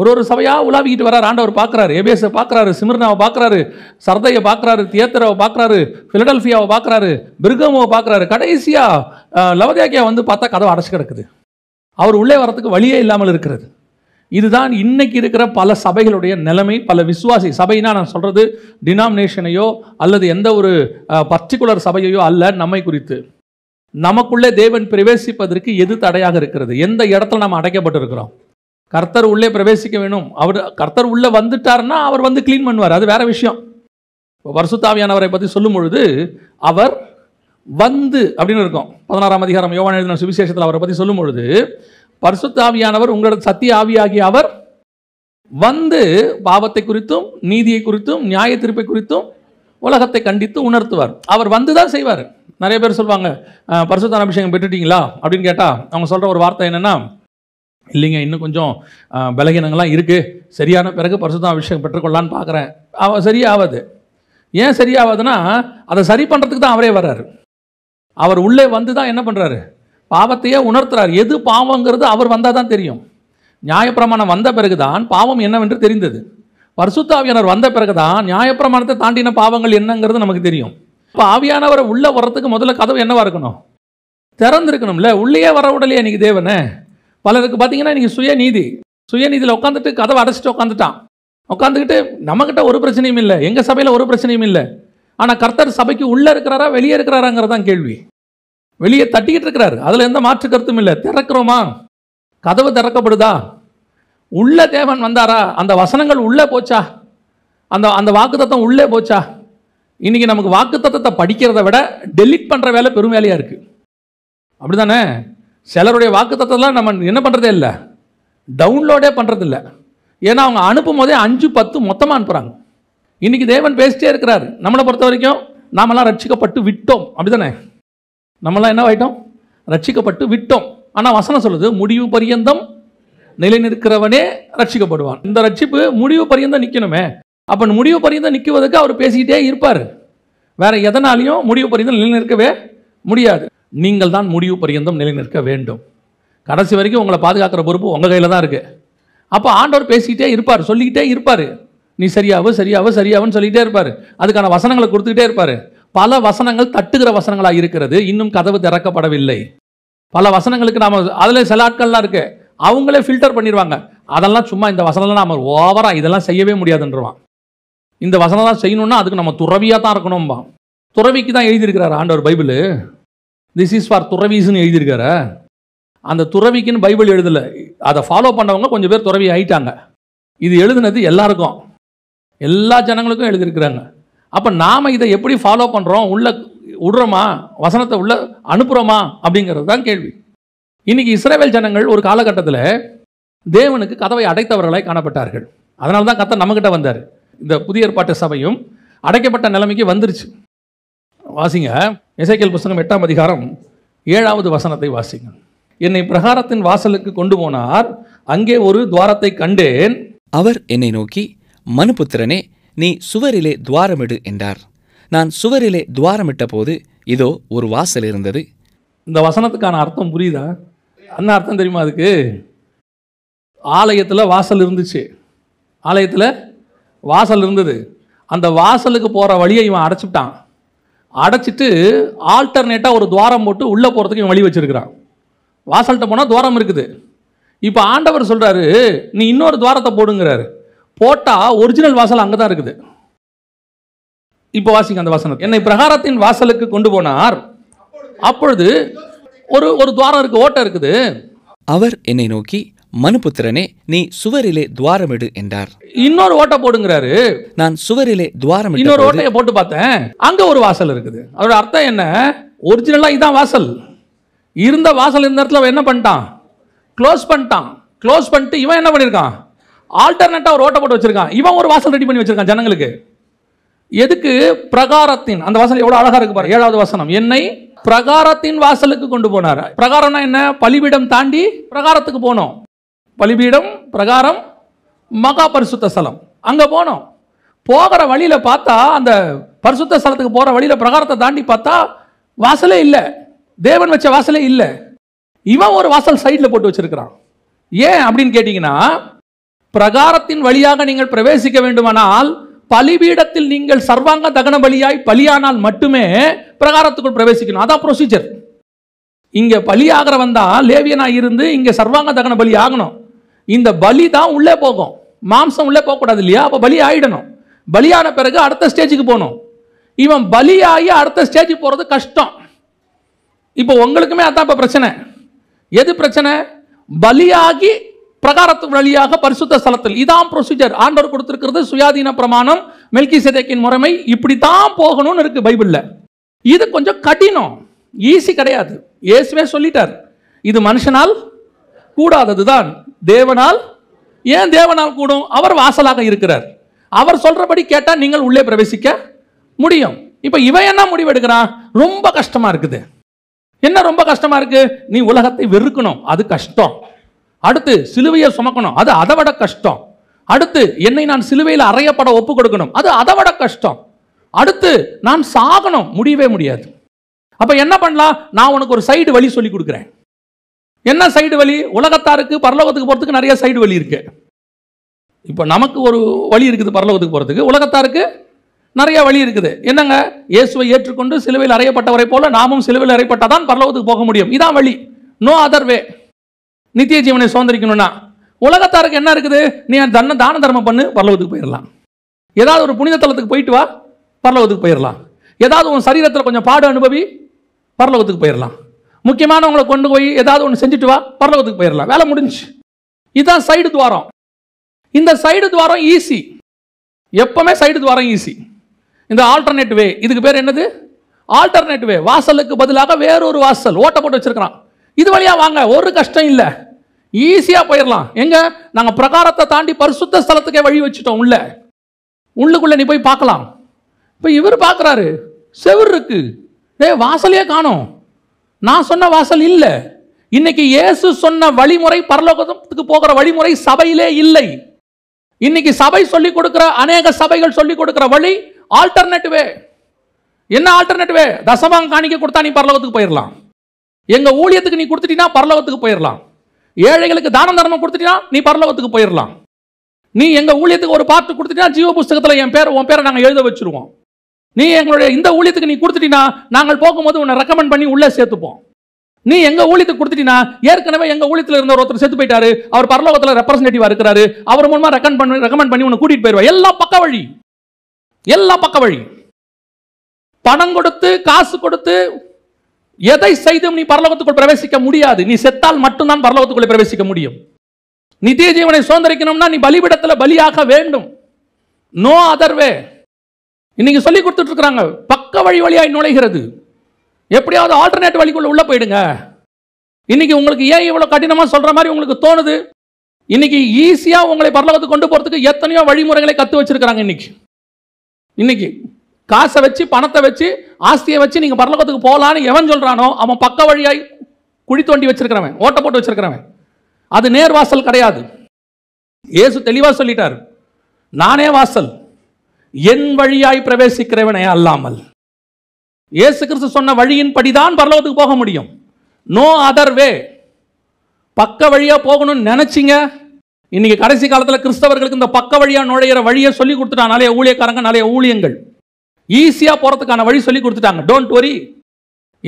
ஒரு ஒரு சபையாக உலாவிக்கிட்டு வரார் ஆண்டவர் பார்க்குறாரு எபேஸை பார்க்குறாரு சிமிர்னாவை பார்க்குறாரு சர்தையை பார்க்குறாரு தியேத்தராவை பார்க்குறாரு ஃபிலடல்ஃபியாவை பார்க்குறாரு பிர்கமோவை பார்க்குறாரு கடைசியாக லவதேக்கியா வந்து பார்த்தா கதவை அடைச்சி கிடக்குது அவர் உள்ளே வரத்துக்கு வழியே இல்லாமல் இருக்கிறது இதுதான் இன்னைக்கு இருக்கிற பல சபைகளுடைய நிலைமை பல விசுவாசி சபைனா நான் சொல்கிறது டினாமினேஷனையோ அல்லது எந்த ஒரு பர்டிகுலர் சபையையோ அல்ல நம்மை குறித்து நமக்குள்ளே தேவன் பிரவேசிப்பதற்கு எது தடையாக இருக்கிறது எந்த இடத்துல அடைக்கப்பட்டு இருக்கிறோம் கர்த்தர் உள்ளே பிரவேசிக்க வேணும் அவர் கர்த்தர் உள்ளே வந்துட்டார்னா அவர் வந்து க்ளீன் பண்ணுவார் அது வேறு விஷயம் இப்போ வருஷத்தாவியானவரை பற்றி சொல்லும் பொழுது அவர் வந்து அப்படின்னு இருக்கும் பதினாறாம் அதிகாரம் யோவான் எழுதின சுவிசேஷத்தில் அவரை பற்றி சொல்லும் பொழுது பரிசுத்தாவியானவர் உங்களோட சத்திய ஆவியாகிய அவர் வந்து பாவத்தை குறித்தும் நீதியை குறித்தும் நியாய திருப்பை குறித்தும் உலகத்தை கண்டித்து உணர்த்துவார் அவர் வந்து தான் செய்வார் நிறைய பேர் சொல்லுவாங்க பரிசுத்தான அபிஷேகம் பெற்றுட்டீங்களா அப்படின்னு கேட்டால் அவங்க சொல்கிற ஒரு வார்த்தை என்னென்னா இல்லைங்க இன்னும் கொஞ்சம் பலகீனங்கள்லாம் இருக்குது சரியான பிறகு பரிசுத்த அபிஷேகம் பெற்றுக்கொள்ளான்னு பார்க்குறேன் அவன் சரியாவது ஏன் சரியாவதுன்னா அதை சரி பண்ணுறதுக்கு தான் அவரே வர்றாரு அவர் உள்ளே வந்து தான் என்ன பண்ணுறாரு பாவத்தையே உணர்த்துறாரு எது பாவங்கிறது அவர் வந்தால் தான் தெரியும் நியாயப்பிரமாணம் வந்த பிறகு தான் பாவம் என்னவென்று தெரிந்தது பரிசுத்தாவியனர் வந்த பிறகு தான் நியாயப்பிரமாணத்தை தாண்டின பாவங்கள் என்னங்கிறது நமக்கு தெரியும் இப்போ ஆவியானவரை உள்ளே வர்றதுக்கு முதல்ல கதவு என்னவாக இருக்கணும் திறந்துருக்கணும்ல உள்ளேயே வர உடலையே இன்னைக்கு தேவனை பலருக்கு பார்த்தீங்கன்னா நீங்கள் சுயநீதி சுயநீதியில் உட்காந்துட்டு கதவை அடைச்சிட்டு உட்காந்துட்டான் உட்காந்துக்கிட்டு நம்மக்கிட்ட ஒரு பிரச்சனையும் இல்லை எங்கள் சபையில் ஒரு பிரச்சனையும் இல்லை ஆனால் கர்த்தர் சபைக்கு உள்ளே இருக்கிறாரா வெளியே இருக்கிறாராங்கிறது தான் கேள்வி வெளியே தட்டிக்கிட்டு இருக்கிறாரு அதில் எந்த மாற்று கருத்தும் இல்லை திறக்கிறோமா கதவு திறக்கப்படுதா உள்ள தேவன் வந்தாரா அந்த வசனங்கள் உள்ளே போச்சா அந்த அந்த வாக்குத்தத்தம் உள்ளே போச்சா இன்றைக்கி நமக்கு வாக்குத்தத்தத்தை படிக்கிறத விட டெலிட் பண்ணுற வேலை பெரும் வேலையாக இருக்குது அப்படி தானே சிலருடைய வாக்கு தத்துவம்லாம் நம்ம என்ன பண்ணுறதே இல்லை டவுன்லோடே பண்ணுறதில்ல ஏன்னா அவங்க அனுப்பும் போதே அஞ்சு பத்து மொத்தமாக அனுப்புகிறாங்க இன்றைக்கி தேவன் பேசிட்டே இருக்கிறார் நம்மளை பொறுத்த வரைக்கும் நாமெல்லாம் ரட்சிக்கப்பட்டு விட்டோம் அப்படி தானே நம்மளாம் என்ன ஆகிட்டோம் ரட்சிக்கப்பட்டு விட்டோம் ஆனால் வசனம் சொல்லுது முடிவு பரியந்தம் நிலை நிற்கிறவனே ரட்சிக்கப்படுவான் இந்த ரட்சிப்பு முடிவு பரியந்தம் நிற்கணுமே அப்போ முடிவு பரியந்தம் நிற்குவதற்கு அவர் பேசிக்கிட்டே இருப்பார் வேறு எதனாலையும் முடிவு பரியந்தம் நிற்கவே முடியாது நீங்கள் தான் முடிவு பரியந்தம் நிலை நிற்க வேண்டும் கடைசி வரைக்கும் உங்களை பாதுகாக்கிற பொறுப்பு உங்கள் கையில் தான் இருக்குது அப்போ ஆண்டவர் பேசிக்கிட்டே இருப்பார் சொல்லிக்கிட்டே இருப்பார் நீ சரியாவு சரியாவு சரியாவுன்னு சொல்லிகிட்டே இருப்பார் அதுக்கான வசனங்களை கொடுத்துக்கிட்டே இருப்பார் பல வசனங்கள் தட்டுகிற வசனங்களாக இருக்கிறது இன்னும் கதவு திறக்கப்படவில்லை பல வசனங்களுக்கு நாம் அதில் சில ஆட்கள்லாம் இருக்குது அவங்களே ஃபில்டர் பண்ணிடுவாங்க அதெல்லாம் சும்மா இந்த வசனம்லாம் நாம் ஓவராக இதெல்லாம் செய்யவே முடியாதுன்றவான் இந்த வசனம் தான் செய்யணுன்னா அதுக்கு நம்ம துறவியாக தான் இருக்கணும்பான் துறவிக்கு தான் எழுதியிருக்கிறார் ஆண்டவர் பைபிள் திஸ் இஸ் ஃபார் துறவிஸ்ன்னு எழுதியிருக்காரு அந்த துறவிக்குன்னு பைபிள் எழுதலை அதை ஃபாலோ பண்ணவங்க கொஞ்சம் பேர் துறவி ஆகிட்டாங்க இது எழுதுனது எல்லாருக்கும் எல்லா ஜனங்களுக்கும் எழுதியிருக்கிறாங்க அப்போ நாம் இதை எப்படி ஃபாலோ பண்ணுறோம் உள்ள விடுறோமா வசனத்தை உள்ள அனுப்புகிறோமா அப்படிங்கிறது தான் கேள்வி இன்றைக்கி இஸ்ரேவேல் ஜனங்கள் ஒரு காலகட்டத்தில் தேவனுக்கு கதவை அடைத்தவர்களாய் காணப்பட்டார்கள் அதனால தான் கத்தை நம்மக்கிட்ட வந்தார் இந்த புதிய ஏற்பாட்டு சபையும் அடைக்கப்பட்ட நிலைமைக்கு வந்துருச்சு வாசிங்க இசைக்கல் புஸ்தகம் எட்டாம் அதிகாரம் ஏழாவது வசனத்தை வாசிங்க என்னை பிரகாரத்தின் வாசலுக்கு கொண்டு போனார் அங்கே ஒரு துவாரத்தை கண்டேன் அவர் என்னை நோக்கி மனுபுத்திரனே நீ சுவரிலே துவாரமிடு என்றார் நான் சுவரிலே துவாரமிட்ட போது இதோ ஒரு வாசல் இருந்தது இந்த வசனத்துக்கான அர்த்தம் புரியுதா என்ன அர்த்தம் தெரியுமா அதுக்கு ஆலயத்தில் வாசல் இருந்துச்சு ஆலயத்தில் வாசல் இருந்தது அந்த வாசலுக்கு போகிற வழியை இவன் அடைச்சிட்டான் அடைச்சிட்டு ஆல்டர்னேட்டாக ஒரு துவாரம் போட்டு உள்ளே போகிறதுக்கு இவன் வழி வச்சுருக்கிறான் வாசல்கிட்ட போனால் துவாரம் இருக்குது இப்போ ஆண்டவர் சொல்கிறாரு நீ இன்னொரு துவாரத்தை போடுங்கிறாரு போட்டால் ஒரிஜினல் வாசல் அங்கே தான் இருக்குது இப்போ வாசிங்க அந்த வாசனை என்னை பிரகாரத்தின் வாசலுக்கு கொண்டு போனார் அப்பொழுது ஒரு ஒரு துவாரம் இருக்குது ஓட்டம் இருக்குது அவர் என்னை நோக்கி மனுபுத்திரனே நீ சுவரிலே துவாரமிடு என்றார் இன்னொரு ஓட்டை போடுங்கிறாரு நான் சுவரிலே துவாரம் இன்னொரு ஓட்டையை போட்டு பார்த்தேன் அங்க ஒரு வாசல் இருக்குது அதோட அர்த்தம் என்ன ஒரிஜினலாக இதான் வாசல் இருந்த வாசல் இருந்த இடத்துல அவன் என்ன பண்ணிட்டான் க்ளோஸ் பண்ணிட்டான் க்ளோஸ் பண்ணிட்டு இவன் என்ன பண்ணியிருக்கான் ஆல்டர்னேட்டாக ஒரு ஓட்டை போட்டு வச்சிருக்கான் இவன் ஒரு வாசல் ரெடி பண்ணி வச்சிருக்கான் ஜனங்களுக்கு எதுக்கு பிரகாரத்தின் அந்த வாசல் எவ்வளோ அழகாக இருக்கு பாரு ஏழாவது வசனம் என்னை பிரகாரத்தின் வாசலுக்கு கொண்டு போனார் பிரகாரம்னா என்ன பலிபிடம் தாண்டி பிரகாரத்துக்கு போனோம் பலிபீடம் பிரகாரம் மகா பரிசுத்த ஸ்தலம் அங்கே போனோம் போகிற வழியில் பார்த்தா அந்த பரிசுத்த ஸ்தலத்துக்கு போகிற வழியில் பிரகாரத்தை தாண்டி பார்த்தா வாசலே இல்லை தேவன் வச்ச வாசலே இல்லை இவன் ஒரு வாசல் சைடில் போட்டு வச்சிருக்கிறான் ஏன் அப்படின்னு கேட்டிங்கன்னா பிரகாரத்தின் வழியாக நீங்கள் பிரவேசிக்க வேண்டுமானால் பலிபீடத்தில் நீங்கள் சர்வாங்க தகன பலியாய் பலியானால் மட்டுமே பிரகாரத்துக்குள் பிரவேசிக்கணும் அதான் ப்ரொசீஜர் இங்கே பலியாகிறவன் தான் லேவியனாக இருந்து இங்கே சர்வாங்க தகன பலி ஆகணும் இந்த பலி தான் உள்ளே போகும் மாம்சம் உள்ளே போகக்கூடாது இல்லையா அப்போ பலி ஆகிடணும் பலியான பிறகு அடுத்த ஸ்டேஜுக்கு போகணும் இவன் பலியாகி அடுத்த ஸ்டேஜுக்கு போகிறது கஷ்டம் இப்போ உங்களுக்குமே அதான் இப்போ பிரச்சனை எது பிரச்சனை பலியாகி பிரகாரத்து வழியாக பரிசுத்த ஸ்தலத்தில் இதான் ப்ரொசீஜர் ஆண்டவர் கொடுத்துருக்கிறது சுயாதீன பிரமாணம் மெல்கி சிதைக்கின் முறைமை இப்படி தான் போகணும்னு இருக்குது பைபிளில் இது கொஞ்சம் கடினம் ஈஸி கிடையாது இயேசுவே சொல்லிட்டார் இது மனுஷனால் கூடாதது தான் தேவனால் ஏன் தேவனால் கூடும் அவர் வாசலாக இருக்கிறார் அவர் சொல்றபடி கேட்டால் நீங்கள் உள்ளே பிரவேசிக்க முடியும் இப்போ இவன் என்ன முடிவு எடுக்கிறான் ரொம்ப கஷ்டமா இருக்குது என்ன ரொம்ப கஷ்டமா இருக்கு நீ உலகத்தை வெறுக்கணும் அது கஷ்டம் அடுத்து சிலுவையை சுமக்கணும் அது அதை விட கஷ்டம் அடுத்து என்னை நான் சிலுவையில் அறையப்பட ஒப்பு கொடுக்கணும் அது அதை விட கஷ்டம் அடுத்து நான் சாகணும் முடியவே முடியாது அப்போ என்ன பண்ணலாம் நான் உனக்கு ஒரு சைடு வழி சொல்லி கொடுக்குறேன் என்ன சைடு வழி உலகத்தாருக்கு பரலோகத்துக்கு போகிறதுக்கு நிறைய சைடு வழி இருக்குது இப்போ நமக்கு ஒரு வழி இருக்குது பரலோகத்துக்கு போகிறதுக்கு உலகத்தாருக்கு நிறைய வழி இருக்குது என்னங்க இயேசுவை ஏற்றுக்கொண்டு சிலுவையில் அறையப்பட்டவரை போல நாமும் சிலுவையில் அறையப்பட்டால் தான் பரலோகத்துக்கு போக முடியும் இதான் வழி நோ அதர் வே நித்திய ஜீவனை சுதந்திரிக்கணும்னா உலகத்தாருக்கு என்ன இருக்குது நீ தன்ன தான தர்மம் பண்ணு பரலோகத்துக்கு போயிடலாம் ஏதாவது ஒரு புனித தலத்துக்கு போயிட்டு வா பரலோகத்துக்கு போயிடலாம் ஏதாவது உன் சரீரத்தில் கொஞ்சம் பாடு அனுபவி பரலோகத்துக்கு போயிடலாம் முக்கியமானவங்களை கொண்டு போய் ஏதாவது ஒன்று செஞ்சுட்டு வா பரலோகத்துக்கு போயிடலாம் வேலை முடிஞ்சு இதுதான் சைடு துவாரம் இந்த சைடு துவாரம் ஈஸி எப்பவுமே சைடு துவாரம் ஈஸி இந்த ஆல்டர்னேட் வே இதுக்கு பேர் என்னது ஆல்டர்னேட் வே வாசலுக்கு பதிலாக வேறொரு வாசல் ஓட்ட போட்டு வச்சுருக்கிறான் இது வழியாக வாங்க ஒரு கஷ்டம் இல்லை ஈஸியாக போயிடலாம் எங்கே நாங்கள் பிரகாரத்தை தாண்டி பரிசுத்த ஸ்தலத்துக்கே வழி வச்சுட்டோம் உள்ள உள்ளுக்குள்ளே நீ போய் பார்க்கலாம் இப்போ இவர் பார்க்குறாரு செவர் இருக்கு டே வாசலையே காணும் நான் சொன்ன வாசல் இல்லை இன்னைக்கு இயேசு சொன்ன வழிமுறை பரலோகத்துக்கு போகிற வழிமுறை சபையிலே இல்லை இன்னைக்கு சபை சொல்லிக் கொடுக்குற அநேக சபைகள் சொல்லிக் கொடுக்குற வழி ஆல்டர்னேட்டிவ் வே என்ன ஆல்டர்னேட்டிவ் வே தசமாங்க காணிக்க கொடுத்தா நீ பரலோகத்துக்கு போயிடலாம் எங்கள் ஊழியத்துக்கு நீ கொடுத்துட்டீங்கன்னா பரலோகத்துக்கு போயிடலாம் ஏழைகளுக்கு தான தர்மம் கொடுத்துட்டீங்கன்னா நீ பரலோகத்துக்கு போயிடலாம் நீ எங்கள் ஊழியத்துக்கு ஒரு பார்த்து கொடுத்துட்டீங்கன்னா ஜீவ புஸ்தகத்தில் என் பேர் உன் பேரை நாங்கள் எழுத வச்சுருவோம் நீ எங்களுடைய இந்த ஊழியத்துக்கு நீ கொடுத்துட்டீங்கன்னா நாங்கள் போகும்போது உன்னை ரெக்கமெண்ட் பண்ணி உள்ளே சேர்த்துப்போம் நீ எங்க ஊழியத்துக்கு கொடுத்துட்டீங்கன்னா ஏற்கனவே எங்க ஊழியத்தில் இருந்த ஒருத்தர் செத்து போயிட்டாரு அவர் பரலோகத்தில் ரெப்ரஸன்டேட்டிவா இருக்கிறாரு அவர் மூலமா ரெக்கமெண்ட் பண்ணி ரெக்கமெண்ட் பண்ணி உன்னை கூட்டிட்டு போயிடுவா எல்லா பக்க வழி எல்லா பக்க வழி பணம் கொடுத்து காசு கொடுத்து எதை செய்தும் நீ பரலோகத்துக்குள் பிரவேசிக்க முடியாது நீ செத்தால் மட்டும்தான் பரலோகத்துக்குள்ளே பிரவேசிக்க முடியும் நித்திய ஜீவனை சுதந்திரிக்கணும்னா நீ பலிபிடத்தில் பலியாக வேண்டும் நோ அதர்வே இன்னைக்கு சொல்லி கொடுத்துட்டு இருக்கிறாங்க பக்க வழி வழியாய் நுழைகிறது எப்படியாவது ஆல்டர்னேட் வழிக்குள்ள உள்ள போயிடுங்க இன்னைக்கு உங்களுக்கு ஏன் இவ்வளோ கடினமாக சொல்ற மாதிரி உங்களுக்கு தோணுது இன்னைக்கு ஈஸியாக உங்களை பரலோகத்துக்கு கொண்டு போகிறதுக்கு எத்தனையோ வழிமுறைகளை கற்று வச்சிருக்கிறாங்க இன்னைக்கு இன்னைக்கு காசை வச்சு பணத்தை வச்சு ஆஸ்தியை வச்சு நீங்கள் பரலோகத்துக்கு போகலான்னு எவன் சொல்கிறானோ அவன் பக்க வழியாய் குழி தோண்டி வச்சிருக்கிறவன் ஓட்ட போட்டு வச்சிருக்கிறவன் அது நேர் வாசல் கிடையாது இயேசு தெளிவாக சொல்லிட்டார் நானே வாசல் என் வழியாய் பிரவேசிக்கிறவனே அல்லாமல் இயேசு கிறிஸ்து சொன்ன வழியின் படிதான் பரலோகத்துக்கு போக முடியும் நோ அதர் வே பக்க வழியாக போகணும்னு நினச்சிங்க இன்றைக்கி கடைசி காலத்தில் கிறிஸ்தவர்களுக்கு இந்த பக்க வழியாக நுழையிற வழியை சொல்லி கொடுத்துட்டான் நிறைய ஊழியக்காரங்க நிறைய ஊழியங்கள் ஈஸியாக போகிறதுக்கான வழி சொல்லி கொடுத்துட்டாங்க டோன்ட் வரி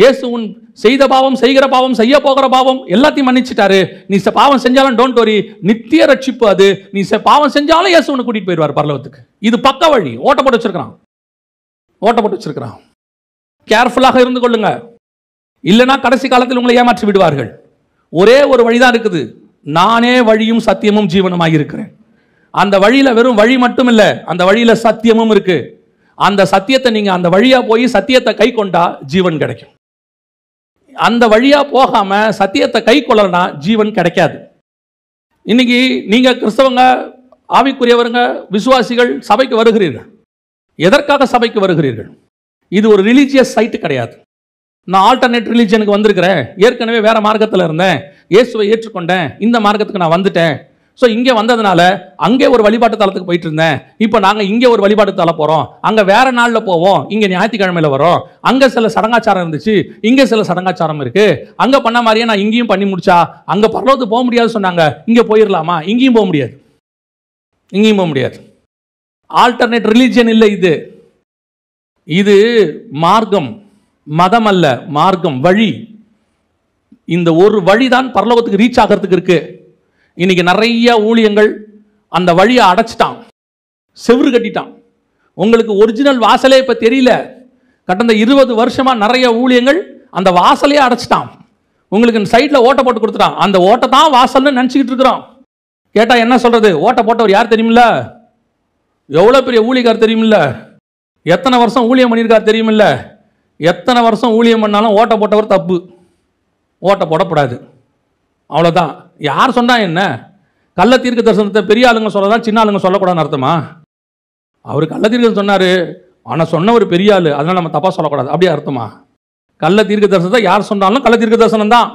இயேசு உன் செய்த பாவம் செய்கிற பாவம் செய்ய போகிற பாவம் எல்லாத்தையும் மன்னிச்சிட்டாரு நீ பாவம் செஞ்சாலும் டோன்ட் வரி நித்திய ரட்சிப்பு அது நீ பாவம் செஞ்சாலும் இயேசு உன்னை கூட்டிகிட்டு போயிடுவார் பரலவத்துக்கு இது பக்க வழி ஓட்ட போட்டு வச்சிருக்கிறான் ஓட்ட போட்டு வச்சிருக்கிறான் கேர்ஃபுல்லாக இருந்து கொள்ளுங்க இல்லைனா கடைசி காலத்தில் உங்களை ஏமாற்றி விடுவார்கள் ஒரே ஒரு வழிதான் இருக்குது நானே வழியும் சத்தியமும் ஜீவனமாக இருக்கிறேன் அந்த வழியில் வெறும் வழி மட்டும் இல்லை அந்த வழியில் சத்தியமும் இருக்குது அந்த சத்தியத்தை நீங்கள் அந்த வழியாக போய் சத்தியத்தை கை கொண்டா ஜீவன் கிடைக்கும் அந்த வழியாக போகாமல் சத்தியத்தை கை கொள்ளலனா ஜீவன் கிடைக்காது இன்னைக்கு நீங்கள் கிறிஸ்தவங்க ஆவிக்குரியவருங்க விசுவாசிகள் சபைக்கு வருகிறீர்கள் எதற்காக சபைக்கு வருகிறீர்கள் இது ஒரு ரிலீஜியஸ் சைட்டு கிடையாது நான் ஆல்டர்னேட் ரிலீஜனுக்கு வந்திருக்கிறேன் ஏற்கனவே வேறு மார்க்கத்தில் இருந்தேன் இயேசுவை ஏற்றுக்கொண்டேன் இந்த மார்க்கத்துக்கு நான் வந்துட்டேன் ஸோ இங்கே வந்ததுனால அங்கே ஒரு வழிபாட்டு தளத்துக்கு போயிட்டு இருந்தேன் இப்போ நாங்கள் இங்கே ஒரு வழிபாட்டு தலை போகிறோம் அங்கே வேற நாளில் போவோம் இங்கே ஞாயிற்றுக்கிழமையில் வரோம் அங்கே சில சடங்காச்சாரம் இருந்துச்சு இங்கே சில சடங்காச்சாரம் இருக்குது அங்கே பண்ண மாதிரியே நான் இங்கேயும் பண்ணி முடிச்சா அங்கே பரலோத்து போக முடியாது சொன்னாங்க இங்கே போயிடலாமா இங்கேயும் போக முடியாது இங்கேயும் போக முடியாது ஆல்டர்னேட் ரிலீஜியன் இல்லை இது இது மார்க்கம் மதம் அல்ல மார்க்கம் வழி இந்த ஒரு வழி தான் பரலோகத்துக்கு ரீச் ஆகிறதுக்கு இருக்குது இன்னைக்கு நிறைய ஊழியங்கள் அந்த வழியை அடைச்சிட்டான் செவ்று கட்டிட்டான் உங்களுக்கு ஒரிஜினல் வாசலே இப்போ தெரியல கடந்த இருபது வருஷமாக நிறைய ஊழியங்கள் அந்த வாசலையே அடைச்சிட்டான் உங்களுக்கு இந்த சைட்டில் ஓட்டை போட்டு கொடுத்துட்டான் அந்த ஓட்டை தான் வாசல்னு நினச்சிக்கிட்டு இருக்கிறோம் கேட்டால் என்ன சொல்கிறது ஓட்டை போட்டவர் யார் தெரியுமில்ல எவ்வளோ பெரிய ஊழியக்கார் தெரியுமில்ல எத்தனை வருஷம் ஊழியம் பண்ணியிருக்கார் தெரியுமில்ல எத்தனை வருஷம் ஊழியம் பண்ணாலும் ஓட்டை போட்டவர் தப்பு ஓட்டை போடக்கூடாது அவ்வளோதான் யார் சொன்னால் என்ன கள்ள தீர்க்க தரிசனத்தை பெரிய ஆளுங்க சொல்லதான் சின்ன ஆளுங்க சொல்லக்கூடாதுன்னு அர்த்தமா அவர் கள்ள தீர்க்கம் சொன்னார் ஆனால் சொன்ன ஒரு பெரிய ஆள் அதனால் நம்ம தப்பாக சொல்லக்கூடாது அப்படியே அர்த்தமா கள்ள தீர்க்க தரிசனத்தை யார் சொன்னாலும் கள்ள தீர்க்க தரிசனம் தான்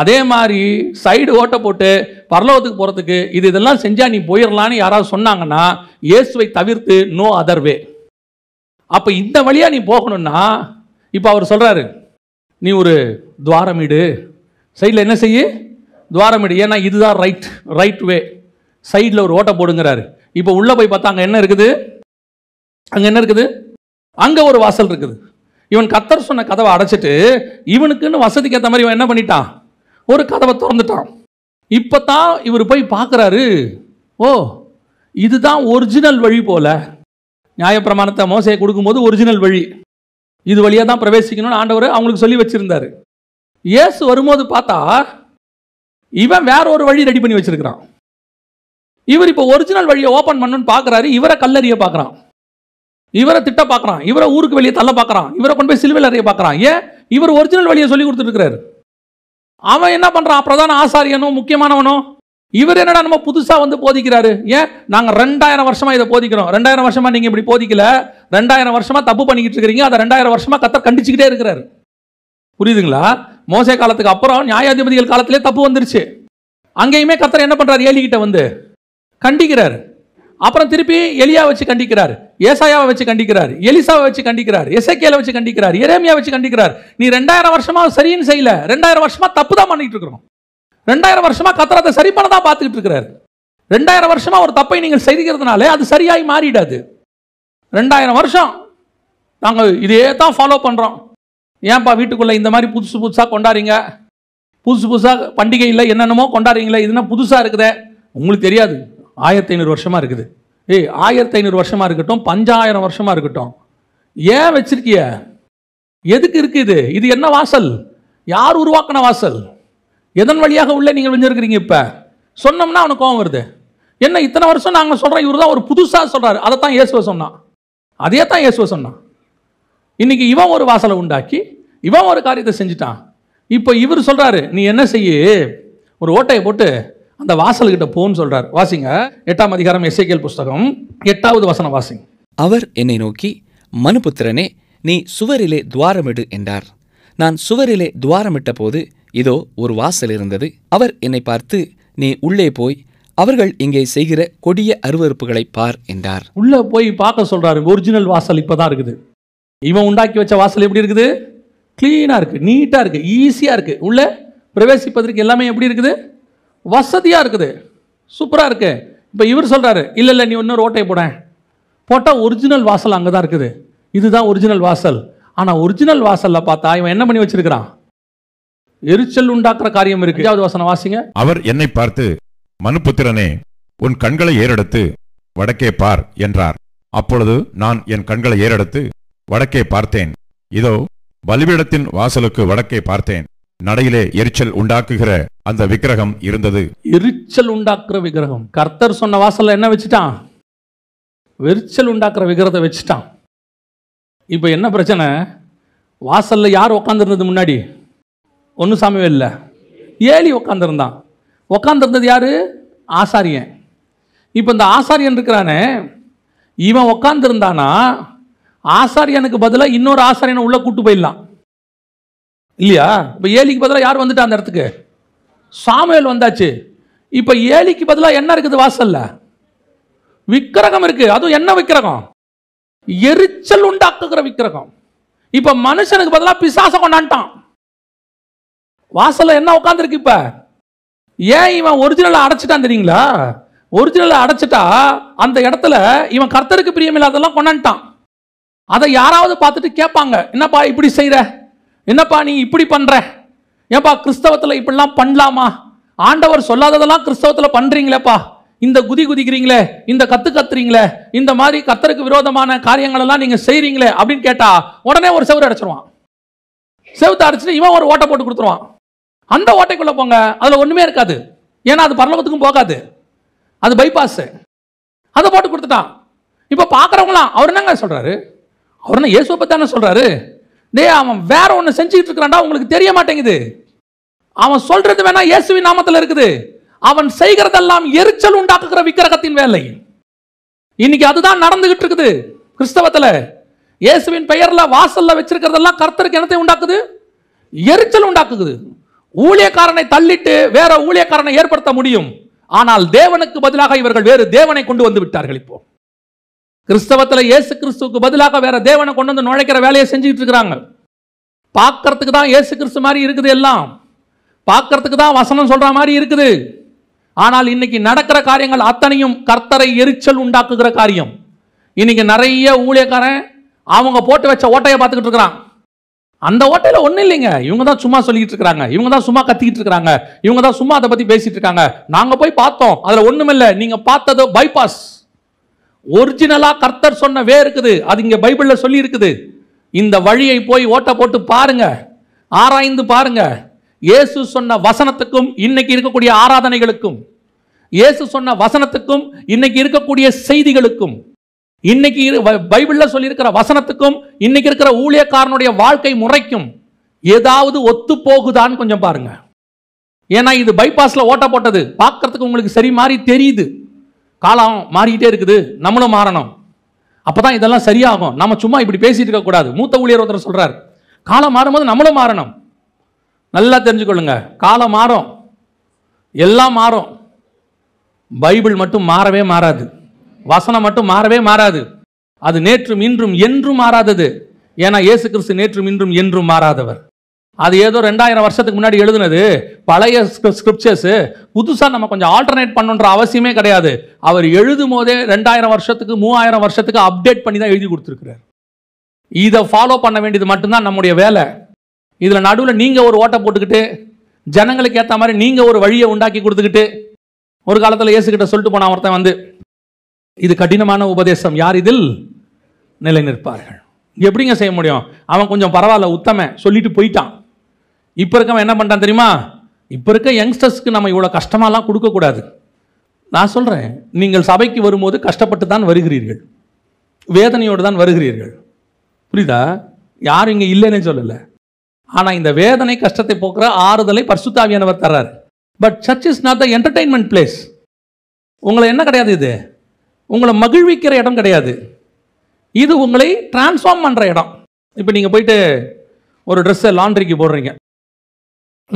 அதே மாதிரி சைடு ஓட்ட போட்டு பரலோகத்துக்கு போகிறதுக்கு இது இதெல்லாம் செஞ்சால் நீ போயிடலான்னு யாராவது சொன்னாங்கன்னா இயேசுவை தவிர்த்து நோ அதர் வே அப்போ இந்த வழியாக நீ போகணும்னா இப்போ அவர் சொல்கிறாரு நீ ஒரு துவாரமீடு சைடில் என்ன செய்யு துவாரமிடு ஏன்னா இதுதான் ரைட் ரைட் வே சைடில் ஒரு ஓட்டை போடுங்கிறாரு இப்போ உள்ளே போய் பார்த்தா அங்கே என்ன இருக்குது அங்கே என்ன இருக்குது அங்கே ஒரு வாசல் இருக்குது இவன் கத்தர் சொன்ன கதவை அடைச்சிட்டு இவனுக்குன்னு வசதிக்கு ஏற்ற மாதிரி இவன் என்ன பண்ணிட்டான் ஒரு கதவை திறந்துட்டான் இப்போ தான் இவர் போய் பார்க்குறாரு ஓ இதுதான் ஒரிஜினல் வழி போல நியாயப்பிரமாணத்தை மோசையை கொடுக்கும்போது ஒரிஜினல் வழி இது வழியாக தான் பிரவேசிக்கணும்னு ஆண்டவர் அவங்களுக்கு சொல்லி வச்சுருந்தாரு இயேசு வரும்போது பார்த்தா இவன் வேற ஒரு வழி ரெடி பண்ணி வச்சிருக்கிறான் இவர் இப்போ ஒரிஜினல் வழியை ஓப்பன் பண்ணுன்னு பார்க்குறாரு இவரை கல்லறிய பார்க்குறான் இவரை திட்ட பார்க்குறான் இவரை ஊருக்கு வெளியே தள்ள பார்க்குறான் இவரை கொண்டு போய் சிலுவையில் அறிய பார்க்குறான் ஏன் இவர் ஒரிஜினல் வழியை சொல்லி கொடுத்துருக்கிறாரு அவன் என்ன பண்ணுறான் பிரதான ஆசாரியனோ முக்கியமானவனோ இவர் என்னடா நம்ம புதுசாக வந்து போதிக்கிறாரு ஏன் நாங்கள் ரெண்டாயிரம் வருஷமாக இதை போதிக்கிறோம் ரெண்டாயிரம் வருஷமாக நீங்கள் இப்படி போதிக்கல ரெண்டாயிரம் வருஷமாக தப்பு பண்ணிக்கிட்டு இருக்கிறீங்க அதை ரெண்டாயிரம் வருஷமாக கத்தர் கண்டிச்சுக்கிட்டே இருக்கிறாரு புரியுதுங்களா மோசே காலத்துக்கு அப்புறம் நியாயாதிபதிகள் காலத்திலே தப்பு வந்துருச்சு அங்கேயுமே கத்தர் என்ன பண்ணுறார் ஏலிகிட்ட வந்து கண்டிக்கிறார் அப்புறம் திருப்பி எலியா வச்சு கண்டிக்கிறார் ஏசாயாவை வச்சு கண்டிக்கிறார் எலிசாவை வச்சு கண்டிக்கிறார் எசைக்கேல வச்சு கண்டிக்கிறார் எரேமியா வச்சு கண்டிக்கிறார் நீ ரெண்டாயிரம் வருஷமா சரின்னு செய்யல ரெண்டாயிரம் வருஷமா தப்பு தான் பண்ணிட்டு இருக்கிறோம் ரெண்டாயிரம் வருஷமா கத்திரத்தை சரி பண்ண தான் பார்த்துக்கிட்டு இருக்கிறார் ரெண்டாயிரம் வருஷமா ஒரு தப்பை நீங்கள் செய்திருக்கிறதுனால அது சரியாகி மாறிடாது ரெண்டாயிரம் வருஷம் நாங்கள் இதே தான் ஃபாலோ பண்ணுறோம் ஏன்ப்பா வீட்டுக்குள்ளே இந்த மாதிரி புதுசு புதுசாக கொண்டாடுறீங்க புதுசு புதுசாக பண்டிகை இல்லை என்னென்னமோ கொண்டாடுறீங்களே இதுனா புதுசாக இருக்குதே உங்களுக்கு தெரியாது ஆயிரத்தி ஐநூறு வருஷமாக இருக்குது ஏய் ஆயிரத்தி ஐநூறு வருஷமாக இருக்கட்டும் பஞ்சாயிரம் வருஷமாக இருக்கட்டும் ஏன் வச்சிருக்கிய எதுக்கு இருக்குது இது இது என்ன வாசல் யார் உருவாக்கின வாசல் எதன் வழியாக உள்ளே நீங்கள் வந்துருக்கிறீங்க இப்போ சொன்னோம்னா அவனுக்கு கோவம் வருது என்ன இத்தனை வருஷம் நாங்கள் சொல்கிறோம் இவர் தான் ஒரு புதுசாக சொல்கிறாரு அதை தான் இயேசுவை சொன்னான் அதே தான் இயேசுவை சொன்னான் இன்றைக்கி இவன் ஒரு வாசலை உண்டாக்கி இவன் ஒரு காரியத்தை செஞ்சுட்டான் இப்போ இவர் சொல்கிறாரு நீ என்ன செய்ய ஒரு ஓட்டையை போட்டு அந்த வாசல்கிட்ட போன்னு சொல்கிறார் வாசிங்க எட்டாம் அதிகாரம் எஸ்ஐகேல் புஸ்தகம் எட்டாவது வசனம் வாசிங் அவர் என்னை நோக்கி மனுபுத்திரனே நீ சுவரிலே துவாரமிடு என்றார் நான் சுவரிலே துவாரமிட்ட போது இதோ ஒரு வாசல் இருந்தது அவர் என்னை பார்த்து நீ உள்ளே போய் அவர்கள் இங்கே செய்கிற கொடிய அருவறுப்புகளை பார் என்றார் உள்ளே போய் பார்க்க சொல்கிறாரு ஒரிஜினல் வாசல் இப்போ தான் இருக்குது இவன் உண்டாக்கி வச்ச வாசல் எப்படி இருக்குது க்ளீனாக இருக்குது நீட்டாக இருக்குது ஈஸியாக இருக்குது உள்ளே பிரவேசிப்பதற்கு எல்லாமே எப்படி இருக்குது வசதியாக இருக்குது சூப்பராக இருக்குது இப்போ இவர் சொல்கிறாரு இல்லை இல்லை நீ இன்னொரு ஓட்டையை போட போட்டால் ஒரிஜினல் வாசல் அங்கே தான் இருக்குது இதுதான் ஒரிஜினல் வாசல் ஆனால் ஒரிஜினல் வாசலில் பார்த்தா இவன் என்ன பண்ணி வச்சிருக்கிறான் எரிச்சல் உண்டாக்குற காரியம் இருக்கு வாசனை வாசிங்க அவர் என்னை பார்த்து மனுபுத்திரனே உன் கண்களை ஏறெடுத்து வடக்கே பார் என்றார் அப்பொழுது நான் என் கண்களை ஏறெடுத்து வடக்கே பார்த்தேன் இதோ பலிபீடத்தின் வாசலுக்கு வடக்கே பார்த்தேன் நடையிலே எரிச்சல் உண்டாக்குகிற அந்த விக்கிரகம் இருந்தது எரிச்சல் உண்டாக்குற விக்கிரகம் கர்த்தர் சொன்ன வாசல்ல என்ன வச்சுட்டான் வெறிச்சல் உண்டாக்குற விக்கிரத வச்சுட்டான் இப்போ என்ன பிரச்சனை வாசல்ல யார் உக்காந்துருந்தது முன்னாடி ஒன்றும் சாமியும் இல்லை ஏலி உக்காந்துருந்தான் உக்காந்துருந்தது யாரு ஆசாரியன் இப்போ இந்த ஆசாரியன் இருக்கிறானே இவன் உக்காந்துருந்தானா ஆசாரியனுக்கு பதிலாக இன்னொரு ஆசாரியனை உள்ளே கூட்டு போயிடலாம் இல்லையா இப்போ ஏலிக்கு பதிலாக யார் வந்துட்டா அந்த இடத்துக்கு சாமுவேல் வந்தாச்சு இப்போ ஏலிக்கு பதிலாக என்ன இருக்குது வாசல்ல விக்கிரகம் இருக்குது அதுவும் என்ன விக்கிரகம் எரிச்சல் உண்டாக்குகிற விக்கிரகம் இப்போ மனுஷனுக்கு பதிலாக பிசாசம் கொண்டாண்டான் வாசல்ல என்ன உட்காந்துருக்கு இப்போ ஏன் இவன் ஒரிஜினலை அடைச்சிட்டான் தெரியுங்களா ஒரிஜினலை அடைச்சிட்டா அந்த இடத்துல இவன் கர்த்தருக்கு பிரியமில்லாதெல்லாம் கொண்டாண்டான் அதை யாராவது பார்த்துட்டு கேட்பாங்க என்னப்பா இப்படி செய்கிற என்னப்பா நீ இப்படி பண்ணுற ஏன்பா கிறிஸ்தவத்தில் இப்படிலாம் பண்ணலாமா ஆண்டவர் சொல்லாததெல்லாம் கிறிஸ்தவத்தில் பண்ணுறீங்களேப்பா இந்த குதி குதிக்கிறீங்களே இந்த கத்து கத்துறீங்களே இந்த மாதிரி கத்தருக்கு விரோதமான காரியங்களெல்லாம் நீங்கள் செய்கிறீங்களே அப்படின்னு கேட்டால் உடனே ஒரு செவ்வறு அடைச்சிருவான் செவத்தை அடிச்சுட்டு இவன் ஒரு ஓட்டை போட்டு கொடுத்துருவான் அந்த ஓட்டைக்குள்ளே போங்க அதில் ஒன்றுமே இருக்காது ஏன்னா அது பரலோகத்துக்கும் போகாது அது பைபாஸு அதை போட்டு கொடுத்துட்டான் இப்போ பார்க்குறவங்களாம் அவர் என்னங்க சொல்கிறாரு அவர்னா இயேசுவை தானே சொல்கிறாரு டே அவன் வேற ஒன்று செஞ்சுக்கிட்டு இருக்கிறான்டா உங்களுக்கு தெரிய மாட்டேங்குது அவன் சொல்றது வேணா இயேசுவின் நாமத்தில் இருக்குது அவன் செய்கிறதெல்லாம் எரிச்சல் உண்டாக்குகிற விக்கிரகத்தின் வேலை இன்னைக்கு அதுதான் நடந்துகிட்டு இருக்குது கிறிஸ்தவத்தில் இயேசுவின் பெயரில் வாசலில் வச்சிருக்கிறதெல்லாம் கர்த்தருக்கு என்னத்தை உண்டாக்குது எரிச்சல் உண்டாக்குது ஊழியக்காரனை தள்ளிட்டு வேற ஊழியக்காரனை ஏற்படுத்த முடியும் ஆனால் தேவனுக்கு பதிலாக இவர்கள் வேறு தேவனை கொண்டு வந்து விட்டார்கள் இப்போது கிறிஸ்தவத்தில் இயேசு கிறிஸ்துவுக்கு பதிலாக வேற தேவனை கொண்டு வந்து நுழைக்கிற வேலையை செஞ்சுக்கிட்டு இருக்கிறாங்க பார்க்கறதுக்கு தான் இயேசு கிறிஸ்து மாதிரி இருக்குது எல்லாம் பார்க்கறதுக்கு தான் வசனம் சொல்ற மாதிரி இருக்குது ஆனால் இன்னைக்கு நடக்கிற காரியங்கள் அத்தனையும் கர்த்தரை எரிச்சல் உண்டாக்குகிற காரியம் இன்னைக்கு நிறைய ஊழியக்காரன் அவங்க போட்டு வச்ச ஓட்டையை பார்த்துக்கிட்டு இருக்கிறான் அந்த ஓட்டையில் ஒன்றும் இல்லைங்க இவங்க தான் சும்மா சொல்லிக்கிட்டு இருக்கிறாங்க இவங்க தான் சும்மா கத்திக்கிட்டு இருக்கிறாங்க இவங்க தான் சும்மா அதை பற்றி பேசிகிட்டு இருக்காங்க நாங்கள் போய் பார்த்தோம் அதில் ஒன்றுமில்லை நீங்கள் பார்த்ததோ பைபாஸ் ஒரிஜினலாக கர்த்தர் சொன்ன வே இருக்குது அது இங்கே பைபிளில் சொல்லி இருக்குது இந்த வழியை போய் ஓட்டை போட்டு பாருங்க ஆராய்ந்து பாருங்க இயேசு சொன்ன வசனத்துக்கும் இன்னைக்கு இருக்கக்கூடிய ஆராதனைகளுக்கும் இயேசு சொன்ன வசனத்துக்கும் இன்னைக்கு இருக்கக்கூடிய செய்திகளுக்கும் இன்னைக்கு பைபிளில் சொல்லியிருக்கிற வசனத்துக்கும் இன்னைக்கு இருக்கிற ஊழியக்காரனுடைய வாழ்க்கை முறைக்கும் ஏதாவது ஒத்து போகுதான்னு கொஞ்சம் பாருங்க ஏன்னா இது பைபாஸில் ஓட்ட போட்டது பார்க்கறதுக்கு உங்களுக்கு சரி மாதிரி தெரியுது காலம் மாறிக்கிட்டே இருக்குது நம்மளும் மாறணும் அப்போ தான் இதெல்லாம் சரியாகும் நம்ம சும்மா இப்படி பேசிகிட்டு இருக்கக்கூடாது மூத்த ஊழியர் ஒருத்தர் சொல்கிறார் காலம் மாறும்போது நம்மளும் மாறணும் நல்லா தெரிஞ்சுக்கொள்ளுங்க காலம் மாறும் எல்லாம் மாறும் பைபிள் மட்டும் மாறவே மாறாது வசனம் மட்டும் மாறவே மாறாது அது நேற்றும் இன்றும் என்றும் மாறாதது ஏன்னா இயேசு கிறிஸ்து நேற்றும் இன்றும் என்றும் மாறாதவர் அது ஏதோ ரெண்டாயிரம் வருஷத்துக்கு முன்னாடி எழுதுனது பழைய ஸ்கிரிப்சர்ஸ் புதுசாக நம்ம கொஞ்சம் ஆல்டர்னேட் பண்ணுன்ற அவசியமே கிடையாது அவர் எழுதும் போதே ரெண்டாயிரம் வருஷத்துக்கு மூவாயிரம் வருஷத்துக்கு அப்டேட் பண்ணி தான் எழுதி கொடுத்துருக்கிறார் இதை ஃபாலோ பண்ண வேண்டியது மட்டும்தான் நம்முடைய வேலை இதில் நடுவில் நீங்கள் ஒரு ஓட்டை போட்டுக்கிட்டு ஜனங்களுக்கு ஏற்ற மாதிரி நீங்கள் ஒரு வழியை உண்டாக்கி கொடுத்துக்கிட்டு ஒரு காலத்தில் இயேசுக்கிட்ட சொல்லிட்டு போன ஒருத்தன் வந்து இது கடினமான உபதேசம் யார் இதில் நிலை நிற்பார்கள் எப்படிங்க செய்ய முடியும் அவன் கொஞ்சம் பரவாயில்ல உத்தம சொல்லிட்டு போயிட்டான் இப்போ இருக்க என்ன பண்ணுறான் தெரியுமா இப்போ இருக்க யங்ஸ்டர்ஸ்க்கு நம்ம இவ்வளோ கஷ்டமாலாம் கொடுக்கக்கூடாது நான் சொல்கிறேன் நீங்கள் சபைக்கு வரும்போது கஷ்டப்பட்டு தான் வருகிறீர்கள் வேதனையோடு தான் வருகிறீர்கள் புரியுதா யாரும் இங்கே இல்லைன்னு சொல்லலை ஆனால் இந்த வேதனை கஷ்டத்தை போக்குற ஆறுதலை பர்சுத்தாவியானவர் தர்றார் but church is not the entertainment place உங்களை என்ன கிடையாது இது உங்களை மகிழ்விக்கிற இடம் கிடையாது இது உங்களை டிரான்ஸ்ஃபார்ம் பண்ணுற இடம் இப்போ நீங்கள் போயிட்டு ஒரு ட்ரெஸ்ஸை லாண்ட்ரிக்கு போடுறீங்க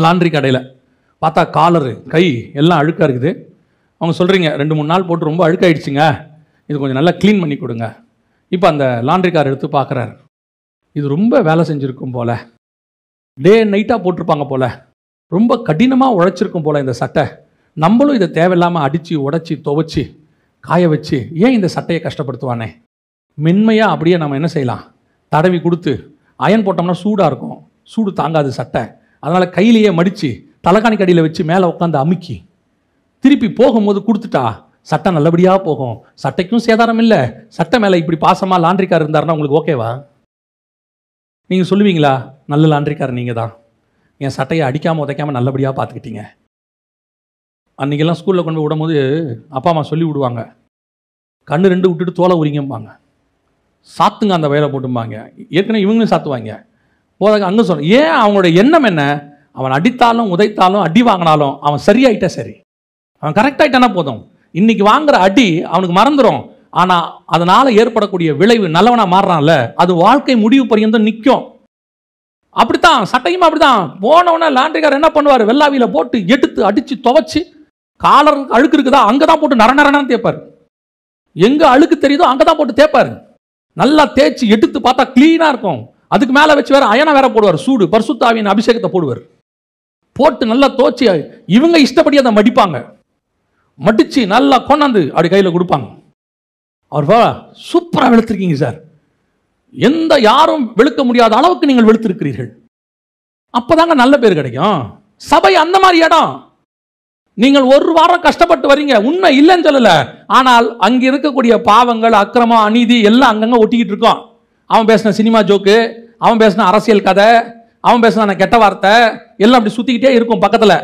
லாண்ட்ரி கடையில் பார்த்தா காலரு கை எல்லாம் அழுக்காக இருக்குது அவங்க சொல்கிறீங்க ரெண்டு மூணு நாள் போட்டு ரொம்ப அழுக்காயிடுச்சுங்க இது கொஞ்சம் நல்லா க்ளீன் பண்ணி கொடுங்க இப்போ அந்த லாண்ட்ரி கார் எடுத்து பார்க்குறாரு இது ரொம்ப வேலை செஞ்சுருக்கும் போல் டே நைட்டாக போட்டிருப்பாங்க போல் ரொம்ப கடினமாக உழைச்சிருக்கும் போல் இந்த சட்டை நம்மளும் இதை தேவையில்லாமல் அடித்து உடச்சி துவைச்சி காய வச்சு ஏன் இந்த சட்டையை கஷ்டப்படுத்துவானே மென்மையாக அப்படியே நம்ம என்ன செய்யலாம் தடவி கொடுத்து அயன் போட்டோம்னா சூடாக இருக்கும் சூடு தாங்காது சட்டை அதனால் கையிலேயே மடித்து தலைகாணிக்கு அடியில் வச்சு மேலே உட்காந்து அமுக்கி திருப்பி போகும்போது கொடுத்துட்டா சட்டை நல்லபடியாக போகும் சட்டைக்கும் சேதாரம் இல்லை சட்டை மேலே இப்படி பாசமாக லாண்ட்ரிக்கார் இருந்தார்னா உங்களுக்கு ஓகேவா நீங்கள் சொல்லுவீங்களா நல்ல லாண்ட்ரிக்கார் நீங்கள் தான் என் சட்டையை அடிக்காமல் உதைக்காமல் நல்லபடியாக பார்த்துக்கிட்டீங்க அன்றைக்கெல்லாம் ஸ்கூலில் கொண்டு போய் விடும்போது அப்பா அம்மா சொல்லி விடுவாங்க கண்ணு ரெண்டு விட்டுட்டு தோலை உரிங்கம்பாங்க சாத்துங்க அந்த வயலை போட்டும்பாங்க ஏற்கனவே இவங்களும் சாத்துவாங்க போதக அங்கே சொன்ன ஏன் அவங்களோட எண்ணம் என்ன அவன் அடித்தாலும் உதைத்தாலும் அடி வாங்கினாலும் அவன் சரியாயிட்டா சரி அவன் கரெக்டாகிட்டானா போதும் இன்னைக்கு வாங்குற அடி அவனுக்கு மறந்துடும் ஆனால் அதனால் ஏற்படக்கூடிய விளைவு நல்லவனாக மாறுறான்ல அது வாழ்க்கை முடிவு பரியந்தும் நிற்கும் அப்படித்தான் சட்டையும் அப்படித்தான் போனவொன்னே லாண்ட்ரிக்கார் என்ன பண்ணுவார் வெள்ளாவியில் போட்டு எடுத்து அடித்து துவைச்சி காலர் அழுக்கு இருக்குதா அங்கே தான் போட்டு நர நரன்னு தேப்பார் எங்கே அழுக்கு தெரியுதோ அங்கே தான் போட்டு தேப்பார் நல்லா தேய்ச்சி எடுத்து பார்த்தா க்ளீனாக இருக்கும் அதுக்கு மேலே வச்சு வேற அயனை வேற போடுவார் சூடு பர்சுத்தாவின் அபிஷேகத்தை போடுவார் போட்டு நல்லா தோச்சி இவங்க இஷ்டப்படி அதை மடிப்பாங்க மடித்து நல்லா கொண்டாந்து அப்படி கையில் கொடுப்பாங்க அவர் வா சூப்பராக வெளுத்திருக்கீங்க சார் எந்த யாரும் வெளுக்க முடியாத அளவுக்கு நீங்கள் வெளுத்திருக்கிறீர்கள் அப்போதாங்க நல்ல பேர் கிடைக்கும் சபை அந்த மாதிரி இடம் நீங்கள் ஒரு வாரம் கஷ்டப்பட்டு வரீங்க உண்மை இல்லைன்னு சொல்லலை ஆனால் அங்கே இருக்கக்கூடிய பாவங்கள் அக்கிரமம் அநீதி எல்லாம் அங்கங்கே ஒட்டிக்கிட்டு இருக்கோம் அவன் பேசின சினிமா ஜோக்கு அவன் பேசின அரசியல் கதை அவன் பேசின கெட்ட வார்த்தை எல்லாம் அப்படி சுற்றிக்கிட்டே இருக்கும் பக்கத்தில்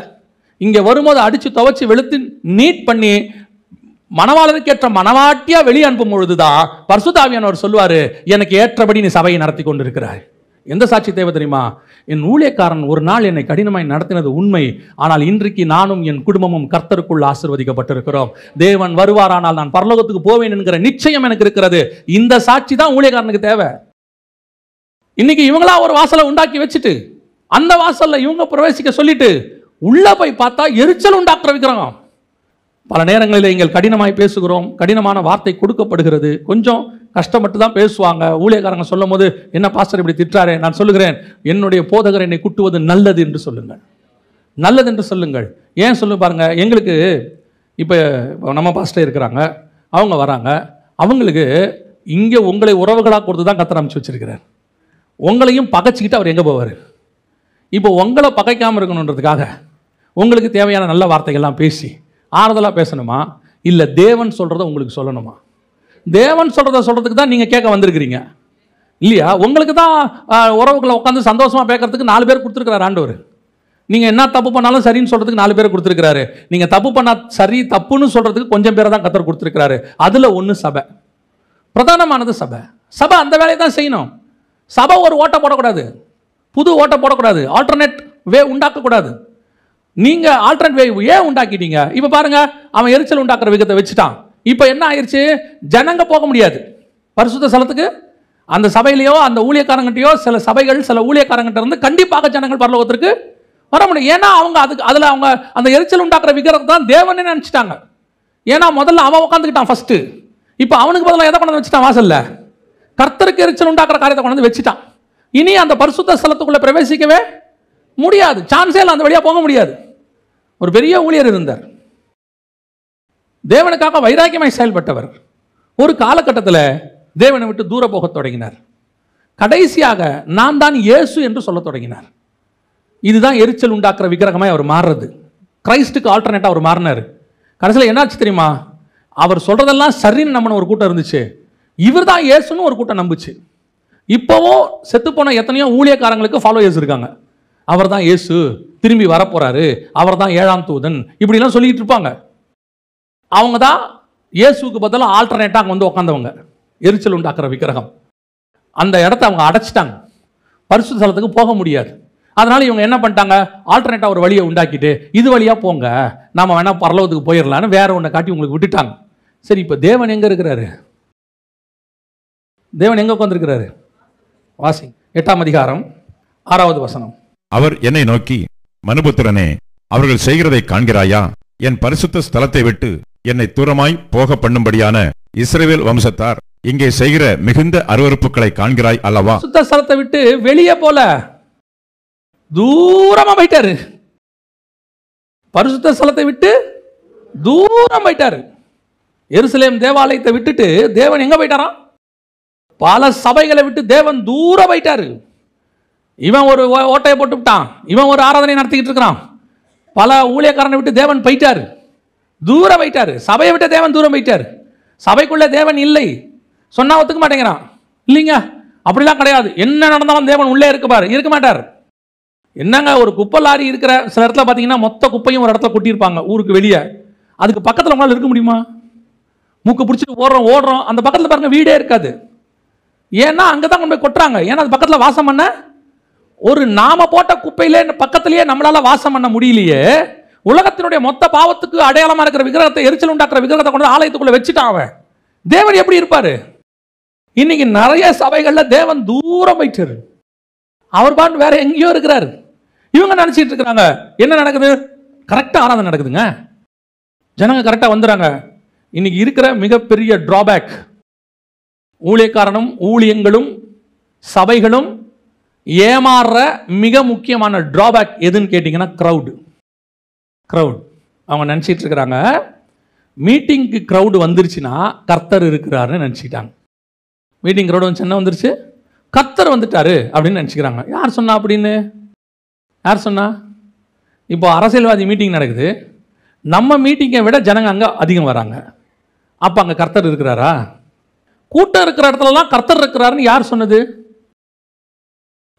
இங்கே வரும்போது அடித்து துவைச்சி வெளுத்து நீட் பண்ணி மணவாளனுக்கு ஏற்ற மனவாட்டியாக வெளியே அனுப்பும் பொழுது தான் சொல்லுவார் எனக்கு ஏற்றபடி நீ சபையை நடத்தி கொண்டிருக்கிறாய் எந்த சாட்சி தேவை தெரியுமா என் ஊழியக்காரன் ஒரு நாள் என்னை கடினமாய் நடத்தினது உண்மை ஆனால் இன்றைக்கு நானும் என் குடும்பமும் கர்த்தருக்குள் ஆசிர்வதிக்கப்பட்டிருக்கிறோம் தேவன் வருவார் ஆனால் நான் பரலோகத்துக்கு போவேன் என்கிற நிச்சயம் எனக்கு இருக்கிறது இந்த சாட்சி தான் ஊழியக்காரனுக்கு தேவை இன்னைக்கு இவங்களா ஒரு வாசலை உண்டாக்கி வச்சுட்டு அந்த வாசல்ல இவங்க பிரவேசிக்க சொல்லிட்டு உள்ள போய் பார்த்தா எரிச்சல் உண்டாக்குற விக்கிறோம் பல நேரங்களில் எங்கள் கடினமாய் பேசுகிறோம் கடினமான வார்த்தை கொடுக்கப்படுகிறது கொஞ்சம் மட்டும் தான் பேசுவாங்க ஊழியக்காரங்க சொல்லும் போது என்ன பாஸ்டர் இப்படி திட்டாரே நான் சொல்லுகிறேன் என்னுடைய போதகர் என்னை குட்டுவது நல்லது என்று சொல்லுங்கள் நல்லது என்று சொல்லுங்கள் ஏன் சொல்லு பாருங்க எங்களுக்கு இப்போ நம்ம பாஸ்டர் இருக்கிறாங்க அவங்க வராங்க அவங்களுக்கு இங்கே உங்களை உறவுகளாக கொடுத்து தான் கத்தர் அமைச்சு வச்சிருக்கிறார் உங்களையும் பகைச்சிக்கிட்டு அவர் எங்கே போவார் இப்போ உங்களை பகைக்காமல் இருக்கணுன்றதுக்காக உங்களுக்கு தேவையான நல்ல வார்த்தைகள்லாம் பேசி ஆறுதலாக பேசணுமா இல்லை தேவன் சொல்கிறத உங்களுக்கு சொல்லணுமா தேவன் சொல்கிறத சொல்கிறதுக்கு தான் நீங்கள் கேட்க வந்திருக்கிறீங்க இல்லையா உங்களுக்கு தான் உறவுகளை உட்காந்து சந்தோஷமாக பேக்கிறதுக்கு நாலு பேர் கொடுத்துருக்குறாரு ஆண்டவர் நீங்கள் என்ன தப்பு பண்ணாலும் சரின்னு சொல்கிறதுக்கு நாலு பேர் கொடுத்துருக்கிறாரு நீங்கள் தப்பு பண்ணால் சரி தப்புன்னு சொல்கிறதுக்கு கொஞ்சம் பேரை தான் கத்தர் கொடுத்துருக்கிறாரு அதில் ஒன்று சபை பிரதானமானது சபை சபை அந்த வேலையை தான் செய்யணும் சபை ஒரு ஓட்டை போடக்கூடாது புது ஓட்டை போடக்கூடாது ஆல்டர்னேட் வே உண்டாக்கக்கூடாது நீங்கள் ஆல்டர்னேட் வே ஏன் உண்டாக்கிட்டீங்க இப்போ பாருங்கள் அவன் எரிச்சல் உண்டாக்குற விகத்தை வச்சுட்டான் இப்போ என்ன ஆயிடுச்சு ஜனங்க போக முடியாது பரிசுத்த ஸ்தலத்துக்கு அந்த சபையிலையோ அந்த ஊழியக்காரங்கிட்டையோ சில சபைகள் சில ஊழியக்காரங்கிட்ட இருந்து கண்டிப்பாக ஜனங்கள் பரலோகத்திற்கு வர முடியும் ஏன்னா அவங்க அதுக்கு அதில் அவங்க அந்த எரிச்சல் உண்டாக்குற விக்கிரத்தை தான் தேவனே நினச்சிட்டாங்க ஏன்னா முதல்ல அவன் உட்காந்துக்கிட்டான் ஃபஸ்ட்டு இப்போ அவனுக்கு பதிலாக எதை கொண்டு வச்சுட்டான் வாசல்ல கர்த்தருக்கு எரிச்சல் உண்டாக்குற காரியத்தை கொண்டு வந்து வச்சுட்டான் இனி அந்த பரிசுத்த ஸ்தலத்துக்குள்ளே பிரவேசிக்கவே முடியாது சான்ஸே இல்லை அந்த வழியாக போக முடியாது ஒரு பெரிய ஊழியர் இருந்தார் தேவனுக்காக வைராக்கியமாய் செயல்பட்டவர் ஒரு காலகட்டத்தில் தேவனை விட்டு தூர போகத் தொடங்கினார் கடைசியாக நான் தான் இயேசு என்று சொல்ல தொடங்கினார் இதுதான் எரிச்சல் உண்டாக்குற விக்கிரகமாக அவர் மாறுறது கிரைஸ்டுக்கு ஆல்டர்னேட்டாக அவர் மாறினார் கடைசியில் என்னாச்சு தெரியுமா அவர் சொல்கிறதெல்லாம் சரின்னு நம்மன ஒரு கூட்டம் இருந்துச்சு இவர் தான் இயேசுன்னு ஒரு கூட்டம் நம்புச்சு இப்போவும் செத்துப்போன எத்தனையோ ஊழியக்காரங்களுக்கு ஃபாலோ இருக்காங்க அவர் தான் இயேசு திரும்பி வரப்போகிறாரு அவர் தான் ஏழாம் தூதன் இப்படிலாம் சொல்லிக்கிட்டு இருப்பாங்க அவங்க தான் இயேசுக்கு பதிலாக ஆல்டர்னேட்டாக அங்கே வந்து உட்காந்தவங்க எரிச்சல் உண்டாக்குற விக்கிரகம் அந்த இடத்த அவங்க அடைச்சிட்டாங்க பரிசு ஸ்தலத்துக்கு போக முடியாது அதனால் இவங்க என்ன பண்ணிட்டாங்க ஆல்டர்னேட்டாக ஒரு வழியை உண்டாக்கிட்டு இது வழியாக போங்க நம்ம வேணால் பரலோகத்துக்கு போயிடலான்னு வேற ஒன்றை காட்டி உங்களுக்கு விட்டுட்டாங்க சரி இப்போ தேவன் எங்கே இருக்கிறாரு தேவன் எங்கே உட்காந்துருக்கிறாரு வாசி எட்டாம் அதிகாரம் ஆறாவது வசனம் அவர் என்னை நோக்கி மனுபுத்திரனே அவர்கள் செய்கிறதை காண்கிறாயா என் பரிசுத்த ஸ்தலத்தை விட்டு என்னை தூரமாய் போக பண்ணும்படியான இஸ்ரேவேல் வம்சத்தார் இங்கே செய்கிற மிகுந்த அருவறுப்புகளை காண்கிறாய் அல்லவா சுத்த ஸ்தலத்தை விட்டு வெளியே போல தூரமா போயிட்டாரு பரிசுத்த ஸ்தலத்தை விட்டு தூரம் போயிட்டாரு எருசலேம் தேவாலயத்தை விட்டுட்டு தேவன் எங்க போயிட்டாராம் பல சபைகளை விட்டு தேவன் தூரம் போயிட்டாரு இவன் ஒரு ஓட்டையை போட்டு விட்டான் இவன் ஒரு ஆராதனை நடத்திக்கிட்டு இருக்கிறான் பல ஊழியக்காரனை விட்டு தேவன் போயிட்டாரு தூரம் போயிட்டார் சபையை விட்ட தேவன் தூரம் போயிட்டார் சபைக்குள்ள தேவன் இல்லை சொன்னா ஒத்துக்க மாட்டேங்கிறான் இல்லைங்க அப்படிலாம் கிடையாது என்ன நடந்தாலும் தேவன் உள்ளே இருக்குப்பார் இருக்க மாட்டார் என்னங்க ஒரு குப்பை லாரி இருக்கிற சில இடத்துல பார்த்தீங்கன்னா மொத்த குப்பையும் ஒரு இடத்துல கொட்டியிருப்பாங்க ஊருக்கு வெளியே அதுக்கு பக்கத்தில் உங்களால் இருக்க முடியுமா மூக்கு பிடிச்சிட்டு ஓடுறோம் ஓடுறோம் அந்த பக்கத்தில் பாருங்கள் வீடே இருக்காது ஏன்னா அங்கே தான் கொண்டு போய் கொட்டுறாங்க ஏன்னா அது பக்கத்தில் வாசம் பண்ண ஒரு நாம போட்ட குப்பையிலே பக்கத்துலேயே நம்மளால் வாசம் பண்ண முடியலையே உலகத்தினுடைய மொத்த பாவத்துக்கு அடையாளமாக இருக்கிற விக்கிரகத்தை எரிச்சல் உண்டாக்குற விக்கிரகத்தை கொண்டு ஆலயத்துக்குள்ளே வச்சுட்டான் அவன் தேவன் எப்படி இருப்பார் இன்னைக்கு நிறைய சபைகளில் தேவன் தூரம் போயிட்டாரு அவர் பாண்டு வேற எங்கேயோ இருக்கிறாரு இவங்க நினச்சிட்டு இருக்கிறாங்க என்ன நடக்குது கரெக்டாக ஆராதனை நடக்குதுங்க ஜனங்க கரெக்டாக வந்துடுறாங்க இன்னைக்கு இருக்கிற மிகப்பெரிய டிராபேக் ஊழியக்காரனும் ஊழியங்களும் சபைகளும் ஏமாறுற மிக முக்கியமான டிராபேக் எதுன்னு கேட்டிங்கன்னா க்ரௌடு க்ரௌட் அவங்க நினச்சிட்டு இருக்கிறாங்க மீட்டிங்க்கு க்ரௌடு வந்துருச்சுன்னா கர்த்தர் இருக்கிறாருன்னு நினச்சிக்கிட்டாங்க மீட்டிங் க்ரௌடு வந்து என்ன வந்துருச்சு கர்த்தர் வந்துட்டாரு அப்படின்னு நினச்சிக்கிறாங்க யார் சொன்னா அப்படின்னு யார் சொன்னா இப்போ அரசியல்வாதி மீட்டிங் நடக்குது நம்ம மீட்டிங்கை விட ஜனங்க அங்கே அதிகம் வராங்க அப்போ அங்கே கர்த்தர் இருக்கிறாரா கூட்டம் இருக்கிற இடத்துலலாம் கர்த்தர் இருக்கிறாருன்னு யார் சொன்னது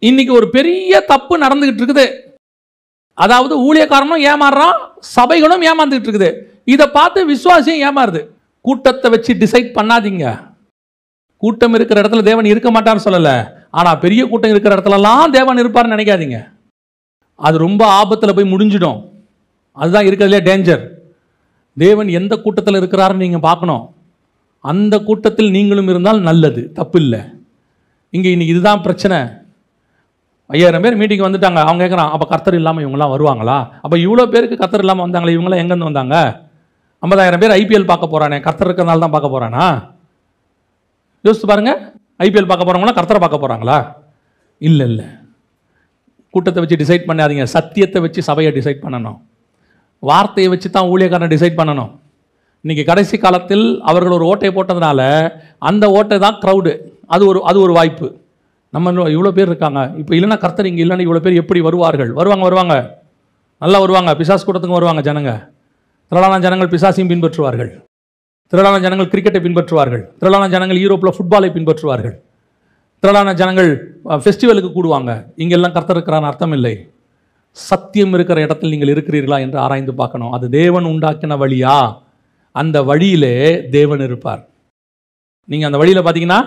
இன்னைக்கு ஒரு பெரிய தப்பு நடந்துகிட்டு இருக்குது அதாவது ஊழியக்காரனும் ஏமாறுறான் சபைகளும் ஏமாந்துட்டு இருக்குது இதை பார்த்து விசுவாசியும் ஏமாறுது கூட்டத்தை வச்சு டிசைட் பண்ணாதீங்க கூட்டம் இருக்கிற இடத்துல தேவன் இருக்க மாட்டார்னு சொல்லலை ஆனால் பெரிய கூட்டம் இருக்கிற இடத்துலலாம் தேவன் இருப்பார்னு நினைக்காதீங்க அது ரொம்ப ஆபத்தில் போய் முடிஞ்சிடும் அதுதான் இருக்கிறதுலே டேஞ்சர் தேவன் எந்த கூட்டத்தில் இருக்கிறாருன்னு நீங்கள் பார்க்கணும் அந்த கூட்டத்தில் நீங்களும் இருந்தால் நல்லது தப்பு இல்லை இங்கே இன்னைக்கு இதுதான் பிரச்சனை ஐயாயிரம் பேர் மீட்டிங் வந்துட்டாங்க அவங்க கேட்குறான் அப்போ கர்த்தர் இல்லாமல் இவங்களாம் வருவாங்களா அப்போ இவ்வளோ பேருக்கு கர்த்தர் இல்லாமல் வந்தாங்களே இவங்களாம் எங்கேருந்து வந்தாங்க ஐம்பதாயிரம் பேர் ஐபிஎல் பார்க்க போகிறானே கர்த்தர் இருக்கிறனால தான் பார்க்க போகிறானா யோசித்து பாருங்கள் ஐபிஎல் பார்க்க போகிறவங்களாம் கர்த்தரை பார்க்க போகிறாங்களா இல்லை இல்லை கூட்டத்தை வச்சு டிசைட் பண்ணாதீங்க சத்தியத்தை வச்சு சபையை டிசைட் பண்ணணும் வார்த்தையை வச்சு தான் ஊழியக்காரனை டிசைட் பண்ணணும் இன்றைக்கி கடைசி காலத்தில் அவர்கள் ஒரு ஓட்டை போட்டதுனால அந்த ஓட்டை தான் க்ரௌடு அது ஒரு அது ஒரு வாய்ப்பு நம்ம இவ்வளோ பேர் இருக்காங்க இப்போ இல்லைன்னா கர்த்தர் இங்கே இல்லைன்னா இவ்வளோ பேர் எப்படி வருவார்கள் வருவாங்க வருவாங்க நல்லா வருவாங்க பிசாஸ் கூட்டத்துக்கும் வருவாங்க ஜனங்க திரளான ஜனங்கள் பிசாசையும் பின்பற்றுவார்கள் திரளான ஜனங்கள் கிரிக்கெட்டை பின்பற்றுவார்கள் திரளான ஜனங்கள் யூரோப்பில் ஃபுட்பாலை பின்பற்றுவார்கள் திரளான ஜனங்கள் ஃபெஸ்டிவலுக்கு கூடுவாங்க இங்கெல்லாம் கர்த்தர் இருக்கிறான்னு அர்த்தம் இல்லை சத்தியம் இருக்கிற இடத்தில் நீங்கள் இருக்கிறீர்களா என்று ஆராய்ந்து பார்க்கணும் அது தேவன் உண்டாக்கின வழியா அந்த வழியிலே தேவன் இருப்பார் நீங்கள் அந்த வழியில் பார்த்தீங்கன்னா